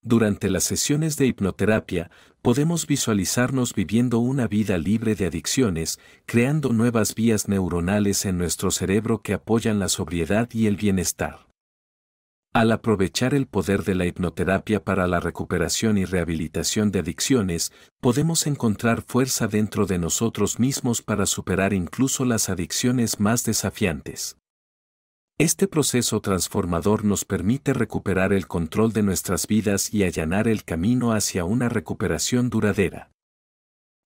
Durante las sesiones de hipnoterapia, podemos visualizarnos viviendo una vida libre de adicciones, creando nuevas vías neuronales en nuestro cerebro que apoyan la sobriedad y el bienestar. Al aprovechar el poder de la hipnoterapia para la recuperación y rehabilitación de adicciones, podemos encontrar fuerza dentro de nosotros mismos para superar incluso las adicciones más desafiantes. Este proceso transformador nos permite recuperar el control de nuestras vidas y allanar el camino hacia una recuperación duradera.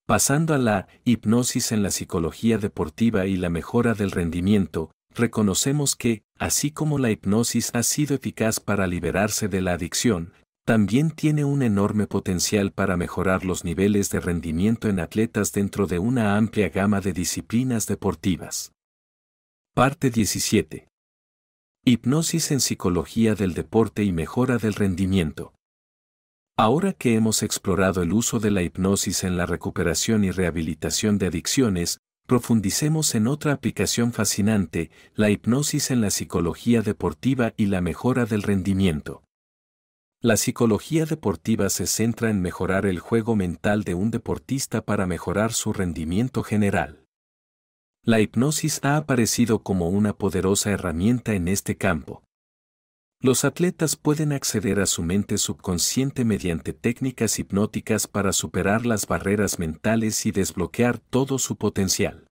Pasando a la hipnosis en la psicología deportiva y la mejora del rendimiento, reconocemos que, así como la hipnosis ha sido eficaz para liberarse de la adicción, también tiene un enorme potencial para mejorar los niveles de rendimiento en atletas dentro de una amplia gama de disciplinas deportivas. Parte 17. Hipnosis en psicología del deporte y mejora del rendimiento. Ahora que hemos explorado el uso de la hipnosis en la recuperación y rehabilitación de adicciones, profundicemos en otra aplicación fascinante, la hipnosis en la psicología deportiva y la mejora del rendimiento. La psicología deportiva se centra en mejorar el juego mental de un deportista para mejorar su rendimiento general. La hipnosis ha aparecido como una poderosa herramienta en este campo. Los atletas pueden acceder a su mente subconsciente mediante técnicas hipnóticas para superar las barreras mentales y desbloquear todo su potencial.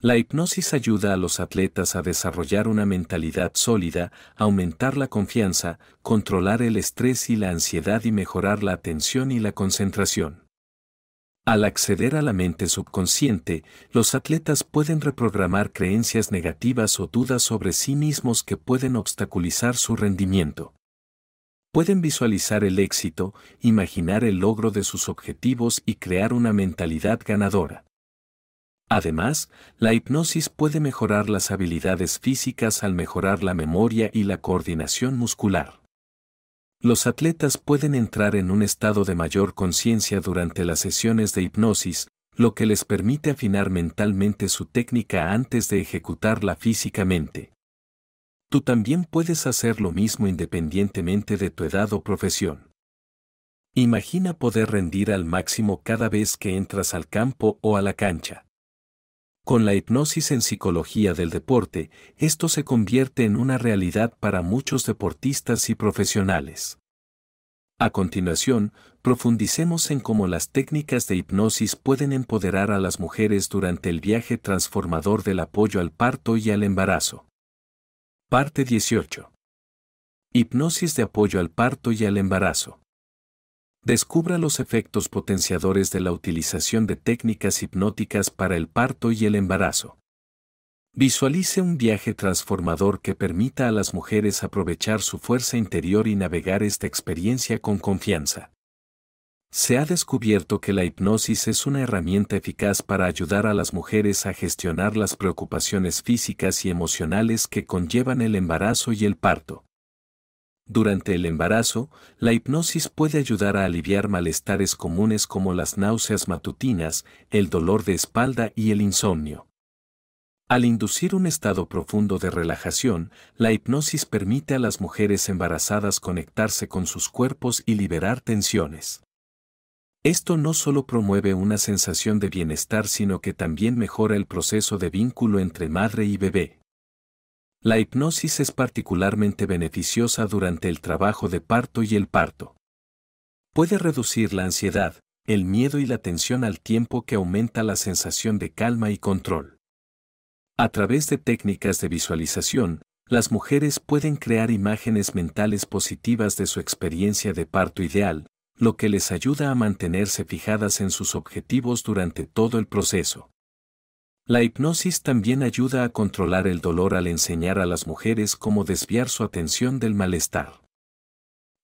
La hipnosis ayuda a los atletas a desarrollar una mentalidad sólida, aumentar la confianza, controlar el estrés y la ansiedad y mejorar la atención y la concentración. Al acceder a la mente subconsciente, los atletas pueden reprogramar creencias negativas o dudas sobre sí mismos que pueden obstaculizar su rendimiento. Pueden visualizar el éxito, imaginar el logro de sus objetivos y crear una mentalidad ganadora. Además, la hipnosis puede mejorar las habilidades físicas al mejorar la memoria y la coordinación muscular. Los atletas pueden entrar en un estado de mayor conciencia durante las sesiones de hipnosis, lo que les permite afinar mentalmente su técnica antes de ejecutarla físicamente. Tú también puedes hacer lo mismo independientemente de tu edad o profesión. Imagina poder rendir al máximo cada vez que entras al campo o a la cancha. Con la hipnosis en psicología del deporte, esto se convierte en una realidad para muchos deportistas y profesionales. A continuación, profundicemos en cómo las técnicas de hipnosis pueden empoderar a las mujeres durante el viaje transformador del apoyo al parto y al embarazo. Parte 18. Hipnosis de apoyo al parto y al embarazo descubra los efectos potenciadores de la utilización de técnicas hipnóticas para el parto y el embarazo. Visualice un viaje transformador que permita a las mujeres aprovechar su fuerza interior y navegar esta experiencia con confianza. Se ha descubierto que la hipnosis es una herramienta eficaz para ayudar a las mujeres a gestionar las preocupaciones físicas y emocionales que conllevan el embarazo y el parto. Durante el embarazo, la hipnosis puede ayudar a aliviar malestares comunes como las náuseas matutinas, el dolor de espalda y el insomnio. Al inducir un estado profundo de relajación, la hipnosis permite a las mujeres embarazadas conectarse con sus cuerpos y liberar tensiones. Esto no solo promueve una sensación de bienestar, sino que también mejora el proceso de vínculo entre madre y bebé. La hipnosis es particularmente beneficiosa durante el trabajo de parto y el parto. Puede reducir la ansiedad, el miedo y la tensión al tiempo que aumenta la sensación de calma y control. A través de técnicas de visualización, las mujeres pueden crear imágenes mentales positivas de su experiencia de parto ideal, lo que les ayuda a mantenerse fijadas en sus objetivos durante todo el proceso. La hipnosis también ayuda a controlar el dolor al enseñar a las mujeres cómo desviar su atención del malestar.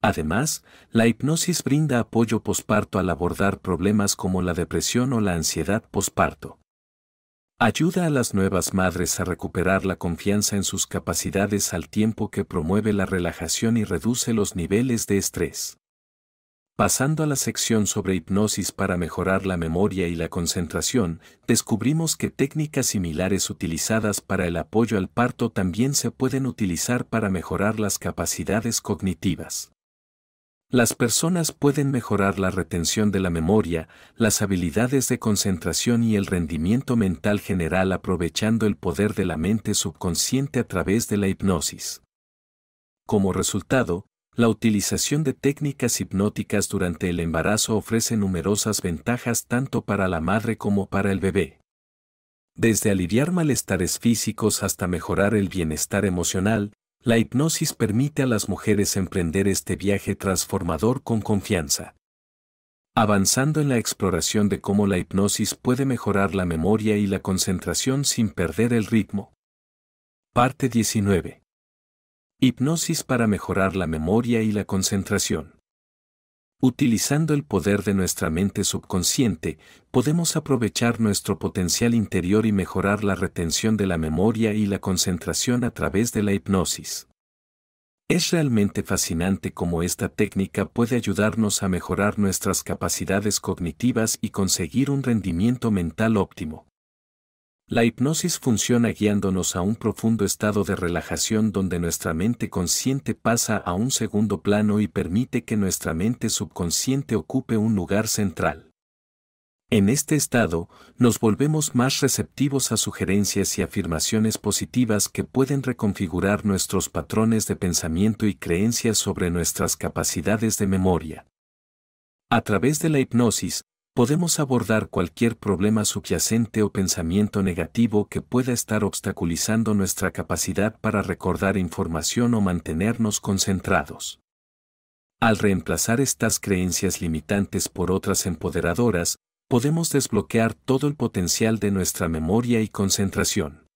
Además, la hipnosis brinda apoyo posparto al abordar problemas como la depresión o la ansiedad posparto. Ayuda a las nuevas madres a recuperar la confianza en sus capacidades al tiempo que promueve la relajación y reduce los niveles de estrés. Pasando a la sección sobre hipnosis para mejorar la memoria y la concentración, descubrimos que técnicas similares utilizadas para el apoyo al parto también se pueden utilizar para mejorar las capacidades cognitivas. Las personas pueden mejorar la retención de la memoria, las habilidades de concentración y el rendimiento mental general aprovechando el poder de la mente subconsciente a través de la hipnosis. Como resultado, la utilización de técnicas hipnóticas durante el embarazo ofrece numerosas ventajas tanto para la madre como para el bebé. Desde aliviar malestares físicos hasta mejorar el bienestar emocional, la hipnosis permite a las mujeres emprender este viaje transformador con confianza. Avanzando en la exploración de cómo la hipnosis puede mejorar la memoria y la concentración sin perder el ritmo. Parte 19. Hipnosis para mejorar la memoria y la concentración. Utilizando el poder de nuestra mente subconsciente, podemos aprovechar nuestro potencial interior y mejorar la retención de la memoria y la concentración a través de la hipnosis. Es realmente fascinante cómo esta técnica puede ayudarnos a mejorar nuestras capacidades cognitivas y conseguir un rendimiento mental óptimo. La hipnosis funciona guiándonos a un profundo estado de relajación donde nuestra mente consciente pasa a un segundo plano y permite que nuestra mente subconsciente ocupe un lugar central. En este estado, nos volvemos más receptivos a sugerencias y afirmaciones positivas que pueden reconfigurar nuestros patrones de pensamiento y creencias sobre nuestras capacidades de memoria. A través de la hipnosis, podemos abordar cualquier problema subyacente o pensamiento negativo que pueda estar obstaculizando nuestra capacidad para recordar información o mantenernos concentrados. Al reemplazar estas creencias limitantes por otras empoderadoras, podemos desbloquear todo el potencial de nuestra memoria y concentración.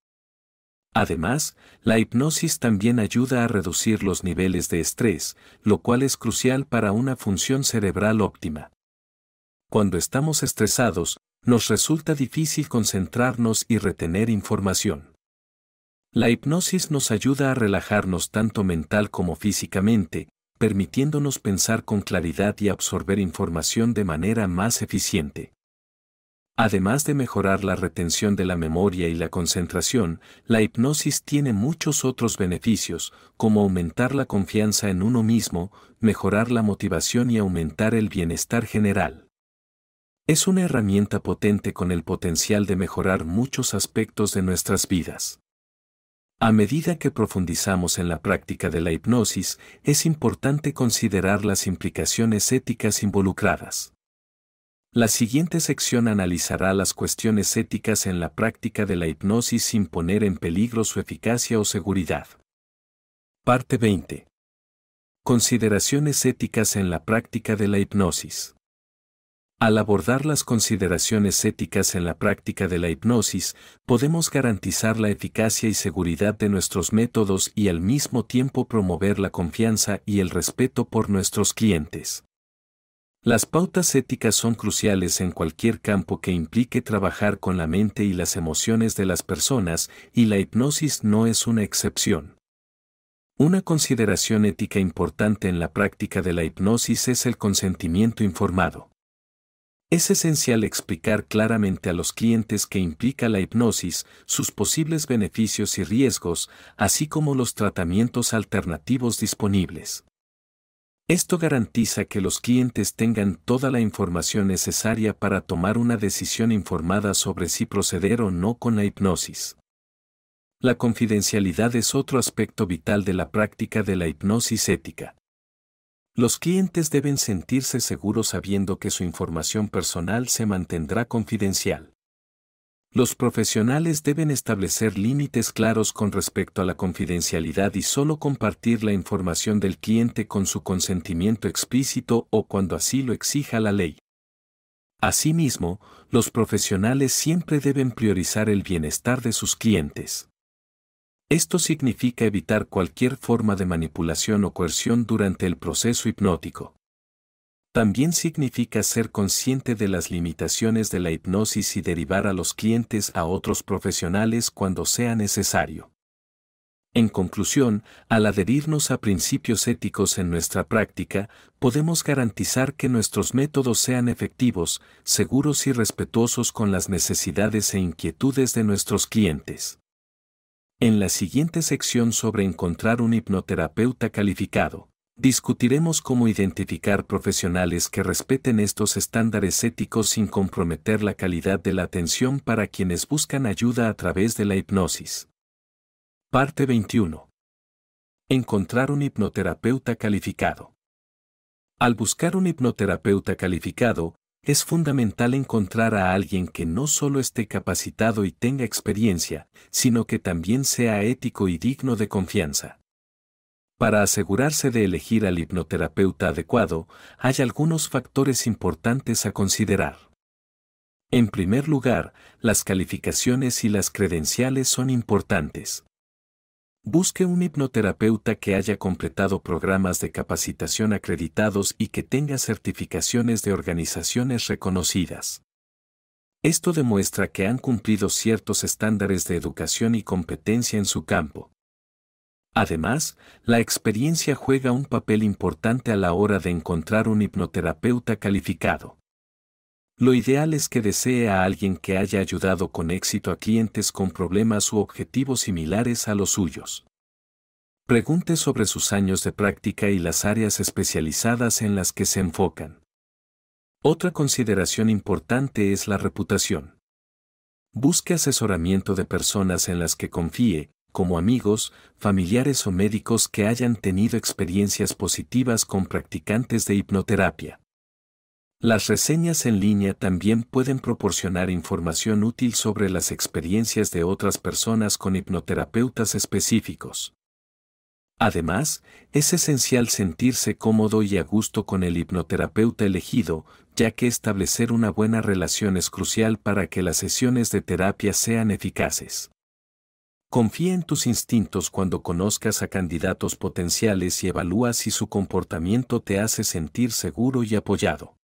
Además, la hipnosis también ayuda a reducir los niveles de estrés, lo cual es crucial para una función cerebral óptima cuando estamos estresados, nos resulta difícil concentrarnos y retener información. La hipnosis nos ayuda a relajarnos tanto mental como físicamente, permitiéndonos pensar con claridad y absorber información de manera más eficiente. Además de mejorar la retención de la memoria y la concentración, la hipnosis tiene muchos otros beneficios, como aumentar la confianza en uno mismo, mejorar la motivación y aumentar el bienestar general. Es una herramienta potente con el potencial de mejorar muchos aspectos de nuestras vidas. A medida que profundizamos en la práctica de la hipnosis, es importante considerar las implicaciones éticas involucradas. La siguiente sección analizará las cuestiones éticas en la práctica de la hipnosis sin poner en peligro su eficacia o seguridad. Parte 20. Consideraciones éticas en la práctica de la hipnosis. Al abordar las consideraciones éticas en la práctica de la hipnosis, podemos garantizar la eficacia y seguridad de nuestros métodos y al mismo tiempo promover la confianza y el respeto por nuestros clientes. Las pautas éticas son cruciales en cualquier campo que implique trabajar con la mente y las emociones de las personas, y la hipnosis no es una excepción. Una consideración ética importante en la práctica de la hipnosis es el consentimiento informado. Es esencial explicar claramente a los clientes qué implica la hipnosis, sus posibles beneficios y riesgos, así como los tratamientos alternativos disponibles. Esto garantiza que los clientes tengan toda la información necesaria para tomar una decisión informada sobre si proceder o no con la hipnosis. La confidencialidad es otro aspecto vital de la práctica de la hipnosis ética. Los clientes deben sentirse seguros sabiendo que su información personal se mantendrá confidencial. Los profesionales deben establecer límites claros con respecto a la confidencialidad y solo compartir la información del cliente con su consentimiento explícito o cuando así lo exija la ley. Asimismo, los profesionales siempre deben priorizar el bienestar de sus clientes. Esto significa evitar cualquier forma de manipulación o coerción durante el proceso hipnótico. También significa ser consciente de las limitaciones de la hipnosis y derivar a los clientes a otros profesionales cuando sea necesario. En conclusión, al adherirnos a principios éticos en nuestra práctica, podemos garantizar que nuestros métodos sean efectivos, seguros y respetuosos con las necesidades e inquietudes de nuestros clientes. En la siguiente sección sobre encontrar un hipnoterapeuta calificado, discutiremos cómo identificar profesionales que respeten estos estándares éticos sin comprometer la calidad de la atención para quienes buscan ayuda a través de la hipnosis. Parte 21. Encontrar un hipnoterapeuta calificado. Al buscar un hipnoterapeuta calificado, es fundamental encontrar a alguien que no solo esté capacitado y tenga experiencia, sino que también sea ético y digno de confianza. Para asegurarse de elegir al hipnoterapeuta adecuado, hay algunos factores importantes a considerar. En primer lugar, las calificaciones y las credenciales son importantes. Busque un hipnoterapeuta que haya completado programas de capacitación acreditados y que tenga certificaciones de organizaciones reconocidas. Esto demuestra que han cumplido ciertos estándares de educación y competencia en su campo. Además, la experiencia juega un papel importante a la hora de encontrar un hipnoterapeuta calificado. Lo ideal es que desee a alguien que haya ayudado con éxito a clientes con problemas u objetivos similares a los suyos. Pregunte sobre sus años de práctica y las áreas especializadas en las que se enfocan. Otra consideración importante es la reputación. Busque asesoramiento de personas en las que confíe, como amigos, familiares o médicos que hayan tenido experiencias positivas con practicantes de hipnoterapia. Las reseñas en línea también pueden proporcionar información útil sobre las experiencias de otras personas con hipnoterapeutas específicos. Además, es esencial sentirse cómodo y a gusto con el hipnoterapeuta elegido, ya que establecer una buena relación es crucial para que las sesiones de terapia sean eficaces. Confía en tus instintos cuando conozcas a candidatos potenciales y evalúa si su comportamiento te hace sentir seguro y apoyado.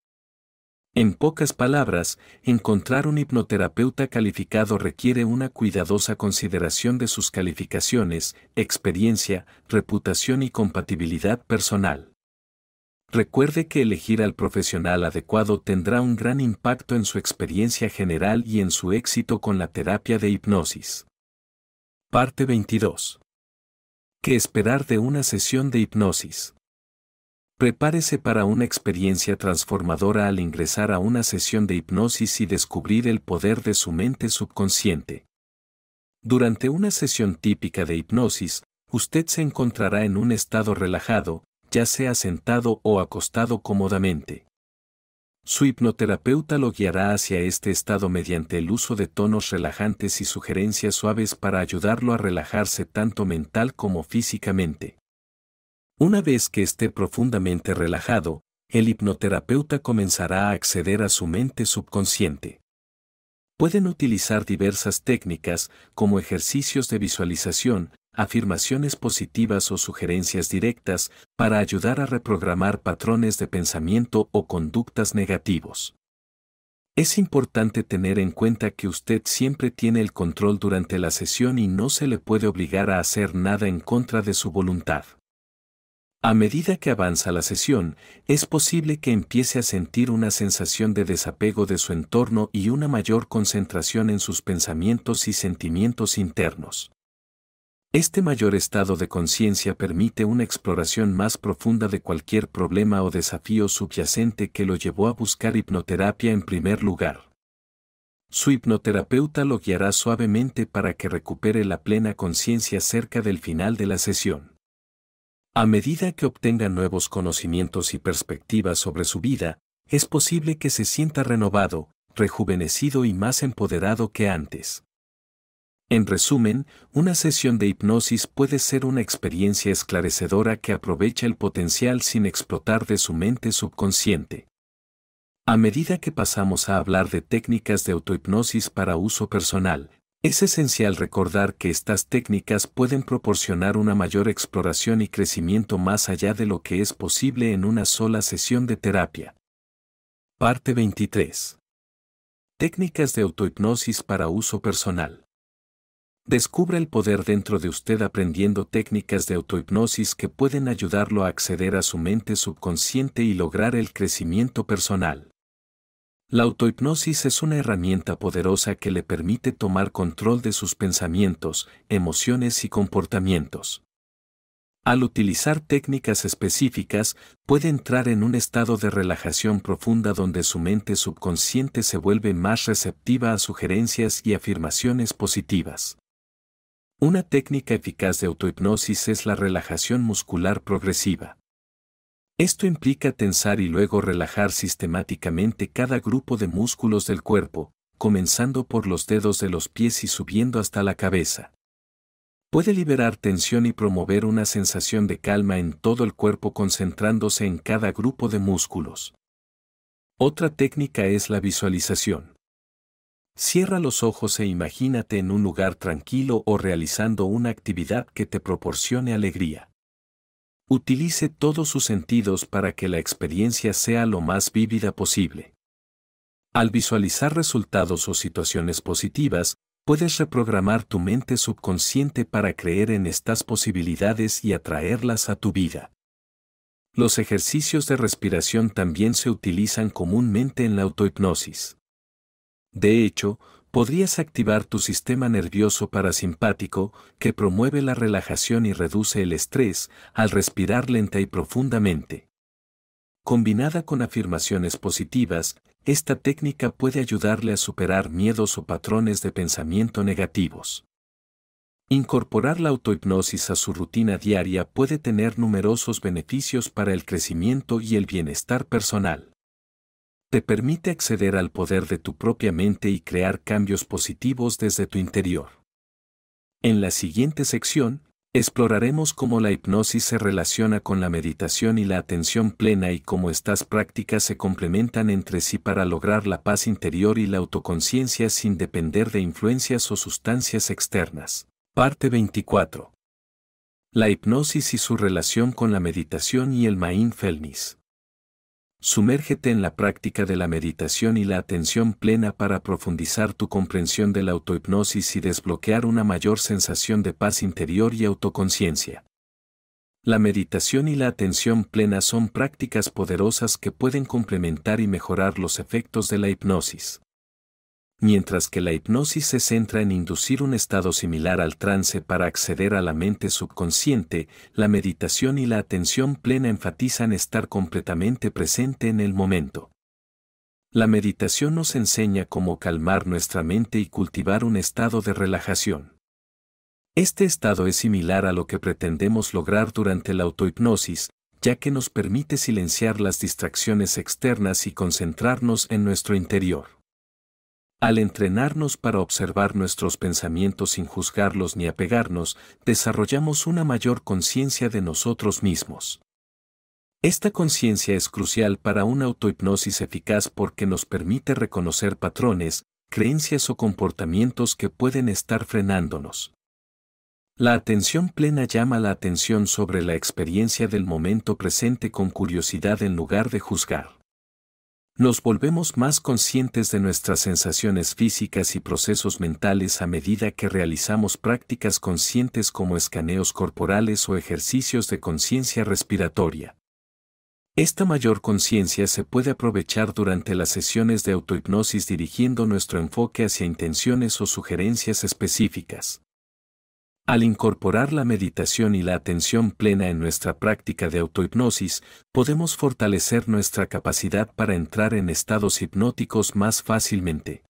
En pocas palabras, encontrar un hipnoterapeuta calificado requiere una cuidadosa consideración de sus calificaciones, experiencia, reputación y compatibilidad personal. Recuerde que elegir al profesional adecuado tendrá un gran impacto en su experiencia general y en su éxito con la terapia de hipnosis. Parte 22. ¿Qué esperar de una sesión de hipnosis? Prepárese para una experiencia transformadora al ingresar a una sesión de hipnosis y descubrir el poder de su mente subconsciente. Durante una sesión típica de hipnosis, usted se encontrará en un estado relajado, ya sea sentado o acostado cómodamente. Su hipnoterapeuta lo guiará hacia este estado mediante el uso de tonos relajantes y sugerencias suaves para ayudarlo a relajarse tanto mental como físicamente. Una vez que esté profundamente relajado, el hipnoterapeuta comenzará a acceder a su mente subconsciente. Pueden utilizar diversas técnicas como ejercicios de visualización, afirmaciones positivas o sugerencias directas para ayudar a reprogramar patrones de pensamiento o conductas negativos. Es importante tener en cuenta que usted siempre tiene el control durante la sesión y no se le puede obligar a hacer nada en contra de su voluntad. A medida que avanza la sesión, es posible que empiece a sentir una sensación de desapego de su entorno y una mayor concentración en sus pensamientos y sentimientos internos. Este mayor estado de conciencia permite una exploración más profunda de cualquier problema o desafío subyacente que lo llevó a buscar hipnoterapia en primer lugar. Su hipnoterapeuta lo guiará suavemente para que recupere la plena conciencia cerca del final de la sesión. A medida que obtenga nuevos conocimientos y perspectivas sobre su vida, es posible que se sienta renovado, rejuvenecido y más empoderado que antes. En resumen, una sesión de hipnosis puede ser una experiencia esclarecedora que aprovecha el potencial sin explotar de su mente subconsciente. A medida que pasamos a hablar de técnicas de autohipnosis para uso personal, es esencial recordar que estas técnicas pueden proporcionar una mayor exploración y crecimiento más allá de lo que es posible en una sola sesión de terapia. Parte 23. Técnicas de autohipnosis para uso personal. Descubra el poder dentro de usted aprendiendo técnicas de autohipnosis que pueden ayudarlo a acceder a su mente subconsciente y lograr el crecimiento personal. La autohipnosis es una herramienta poderosa que le permite tomar control de sus pensamientos, emociones y comportamientos. Al utilizar técnicas específicas, puede entrar en un estado de relajación profunda donde su mente subconsciente se vuelve más receptiva a sugerencias y afirmaciones positivas. Una técnica eficaz de autohipnosis es la relajación muscular progresiva. Esto implica tensar y luego relajar sistemáticamente cada grupo de músculos del cuerpo, comenzando por los dedos de los pies y subiendo hasta la cabeza. Puede liberar tensión y promover una sensación de calma en todo el cuerpo concentrándose en cada grupo de músculos. Otra técnica es la visualización. Cierra los ojos e imagínate en un lugar tranquilo o realizando una actividad que te proporcione alegría. Utilice todos sus sentidos para que la experiencia sea lo más vívida posible. Al visualizar resultados o situaciones positivas, puedes reprogramar tu mente subconsciente para creer en estas posibilidades y atraerlas a tu vida. Los ejercicios de respiración también se utilizan comúnmente en la autohipnosis. De hecho, podrías activar tu sistema nervioso parasimpático, que promueve la relajación y reduce el estrés, al respirar lenta y profundamente. Combinada con afirmaciones positivas, esta técnica puede ayudarle a superar miedos o patrones de pensamiento negativos. Incorporar la autohipnosis a su rutina diaria puede tener numerosos beneficios para el crecimiento y el bienestar personal te permite acceder al poder de tu propia mente y crear cambios positivos desde tu interior. En la siguiente sección, exploraremos cómo la hipnosis se relaciona con la meditación y la atención plena y cómo estas prácticas se complementan entre sí para lograr la paz interior y la autoconciencia sin depender de influencias o sustancias externas. Parte 24. La hipnosis y su relación con la meditación y el mindfulness. Sumérgete en la práctica de la meditación y la atención plena para profundizar tu comprensión de la autohipnosis y desbloquear una mayor sensación de paz interior y autoconciencia. La meditación y la atención plena son prácticas poderosas que pueden complementar y mejorar los efectos de la hipnosis mientras que la hipnosis se centra en inducir un estado similar al trance para acceder a la mente subconsciente, la meditación y la atención plena enfatizan estar completamente presente en el momento. La meditación nos enseña cómo calmar nuestra mente y cultivar un estado de relajación. Este estado es similar a lo que pretendemos lograr durante la autohipnosis, ya que nos permite silenciar las distracciones externas y concentrarnos en nuestro interior. Al entrenarnos para observar nuestros pensamientos sin juzgarlos ni apegarnos, desarrollamos una mayor conciencia de nosotros mismos. Esta conciencia es crucial para una autohipnosis eficaz porque nos permite reconocer patrones, creencias o comportamientos que pueden estar frenándonos. La atención plena llama la atención sobre la experiencia del momento presente con curiosidad en lugar de juzgar nos volvemos más conscientes de nuestras sensaciones físicas y procesos mentales a medida que realizamos prácticas conscientes como escaneos corporales o ejercicios de conciencia respiratoria. Esta mayor conciencia se puede aprovechar durante las sesiones de autohipnosis dirigiendo nuestro enfoque hacia intenciones o sugerencias específicas. Al incorporar la meditación y la atención plena en nuestra práctica de autohipnosis, podemos fortalecer nuestra capacidad para entrar en estados hipnóticos más fácilmente.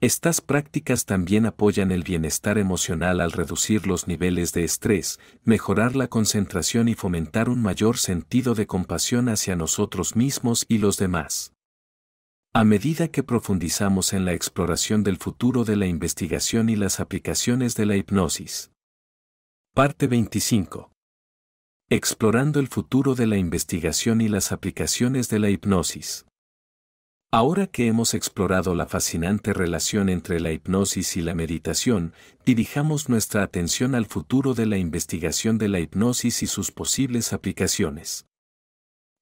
Estas prácticas también apoyan el bienestar emocional al reducir los niveles de estrés, mejorar la concentración y fomentar un mayor sentido de compasión hacia nosotros mismos y los demás. A medida que profundizamos en la exploración del futuro de la investigación y las aplicaciones de la hipnosis. Parte 25. Explorando el futuro de la investigación y las aplicaciones de la hipnosis. Ahora que hemos explorado la fascinante relación entre la hipnosis y la meditación, dirijamos nuestra atención al futuro de la investigación de la hipnosis y sus posibles aplicaciones.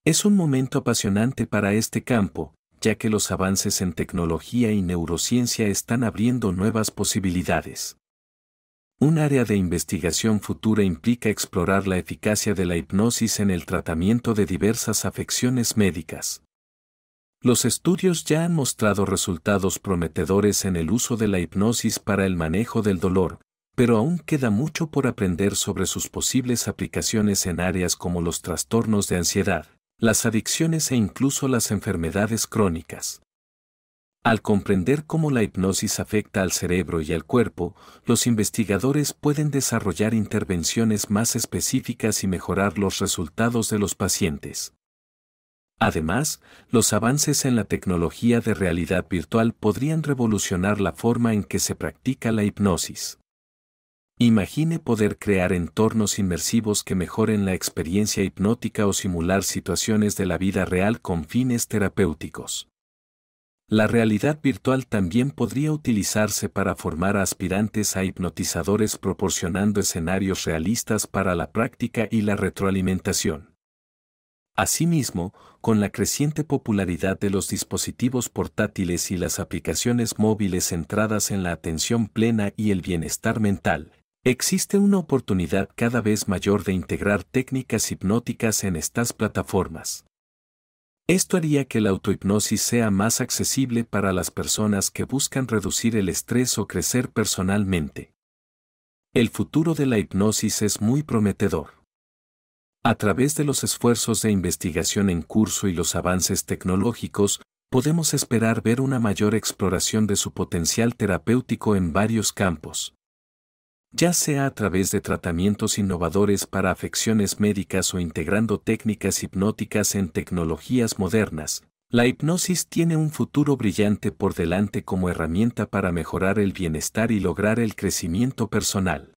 Es un momento apasionante para este campo, ya que los avances en tecnología y neurociencia están abriendo nuevas posibilidades. Un área de investigación futura implica explorar la eficacia de la hipnosis en el tratamiento de diversas afecciones médicas. Los estudios ya han mostrado resultados prometedores en el uso de la hipnosis para el manejo del dolor, pero aún queda mucho por aprender sobre sus posibles aplicaciones en áreas como los trastornos de ansiedad, las adicciones e incluso las enfermedades crónicas. Al comprender cómo la hipnosis afecta al cerebro y al cuerpo, los investigadores pueden desarrollar intervenciones más específicas y mejorar los resultados de los pacientes. Además, los avances en la tecnología de realidad virtual podrían revolucionar la forma en que se practica la hipnosis. Imagine poder crear entornos inmersivos que mejoren la experiencia hipnótica o simular situaciones de la vida real con fines terapéuticos. La realidad virtual también podría utilizarse para formar aspirantes a hipnotizadores proporcionando escenarios realistas para la práctica y la retroalimentación. Asimismo, con la creciente popularidad de los dispositivos portátiles y las aplicaciones móviles centradas en la atención plena y el bienestar mental, Existe una oportunidad cada vez mayor de integrar técnicas hipnóticas en estas plataformas. Esto haría que la autohipnosis sea más accesible para las personas que buscan reducir el estrés o crecer personalmente. El futuro de la hipnosis es muy prometedor. A través de los esfuerzos de investigación en curso y los avances tecnológicos, podemos esperar ver una mayor exploración de su potencial terapéutico en varios campos ya sea a través de tratamientos innovadores para afecciones médicas o integrando técnicas hipnóticas en tecnologías modernas, la hipnosis tiene un futuro brillante por delante como herramienta para mejorar el bienestar y lograr el crecimiento personal.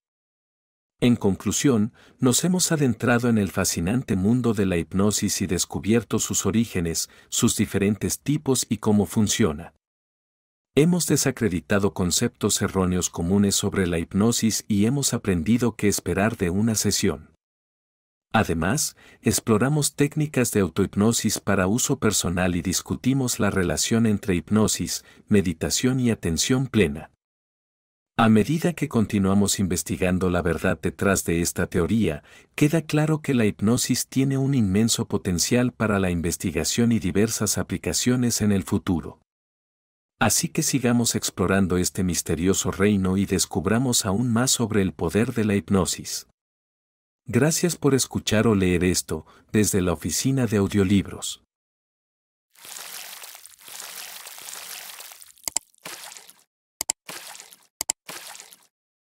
En conclusión, nos hemos adentrado en el fascinante mundo de la hipnosis y descubierto sus orígenes, sus diferentes tipos y cómo funciona. Hemos desacreditado conceptos erróneos comunes sobre la hipnosis y hemos aprendido qué esperar de una sesión. Además, exploramos técnicas de autohipnosis para uso personal y discutimos la relación entre hipnosis, meditación y atención plena. A medida que continuamos investigando la verdad detrás de esta teoría, queda claro que la hipnosis tiene un inmenso potencial para la investigación y diversas aplicaciones en el futuro. Así que sigamos explorando este misterioso reino y descubramos aún más sobre el poder de la hipnosis. Gracias por escuchar o leer esto desde la oficina de audiolibros.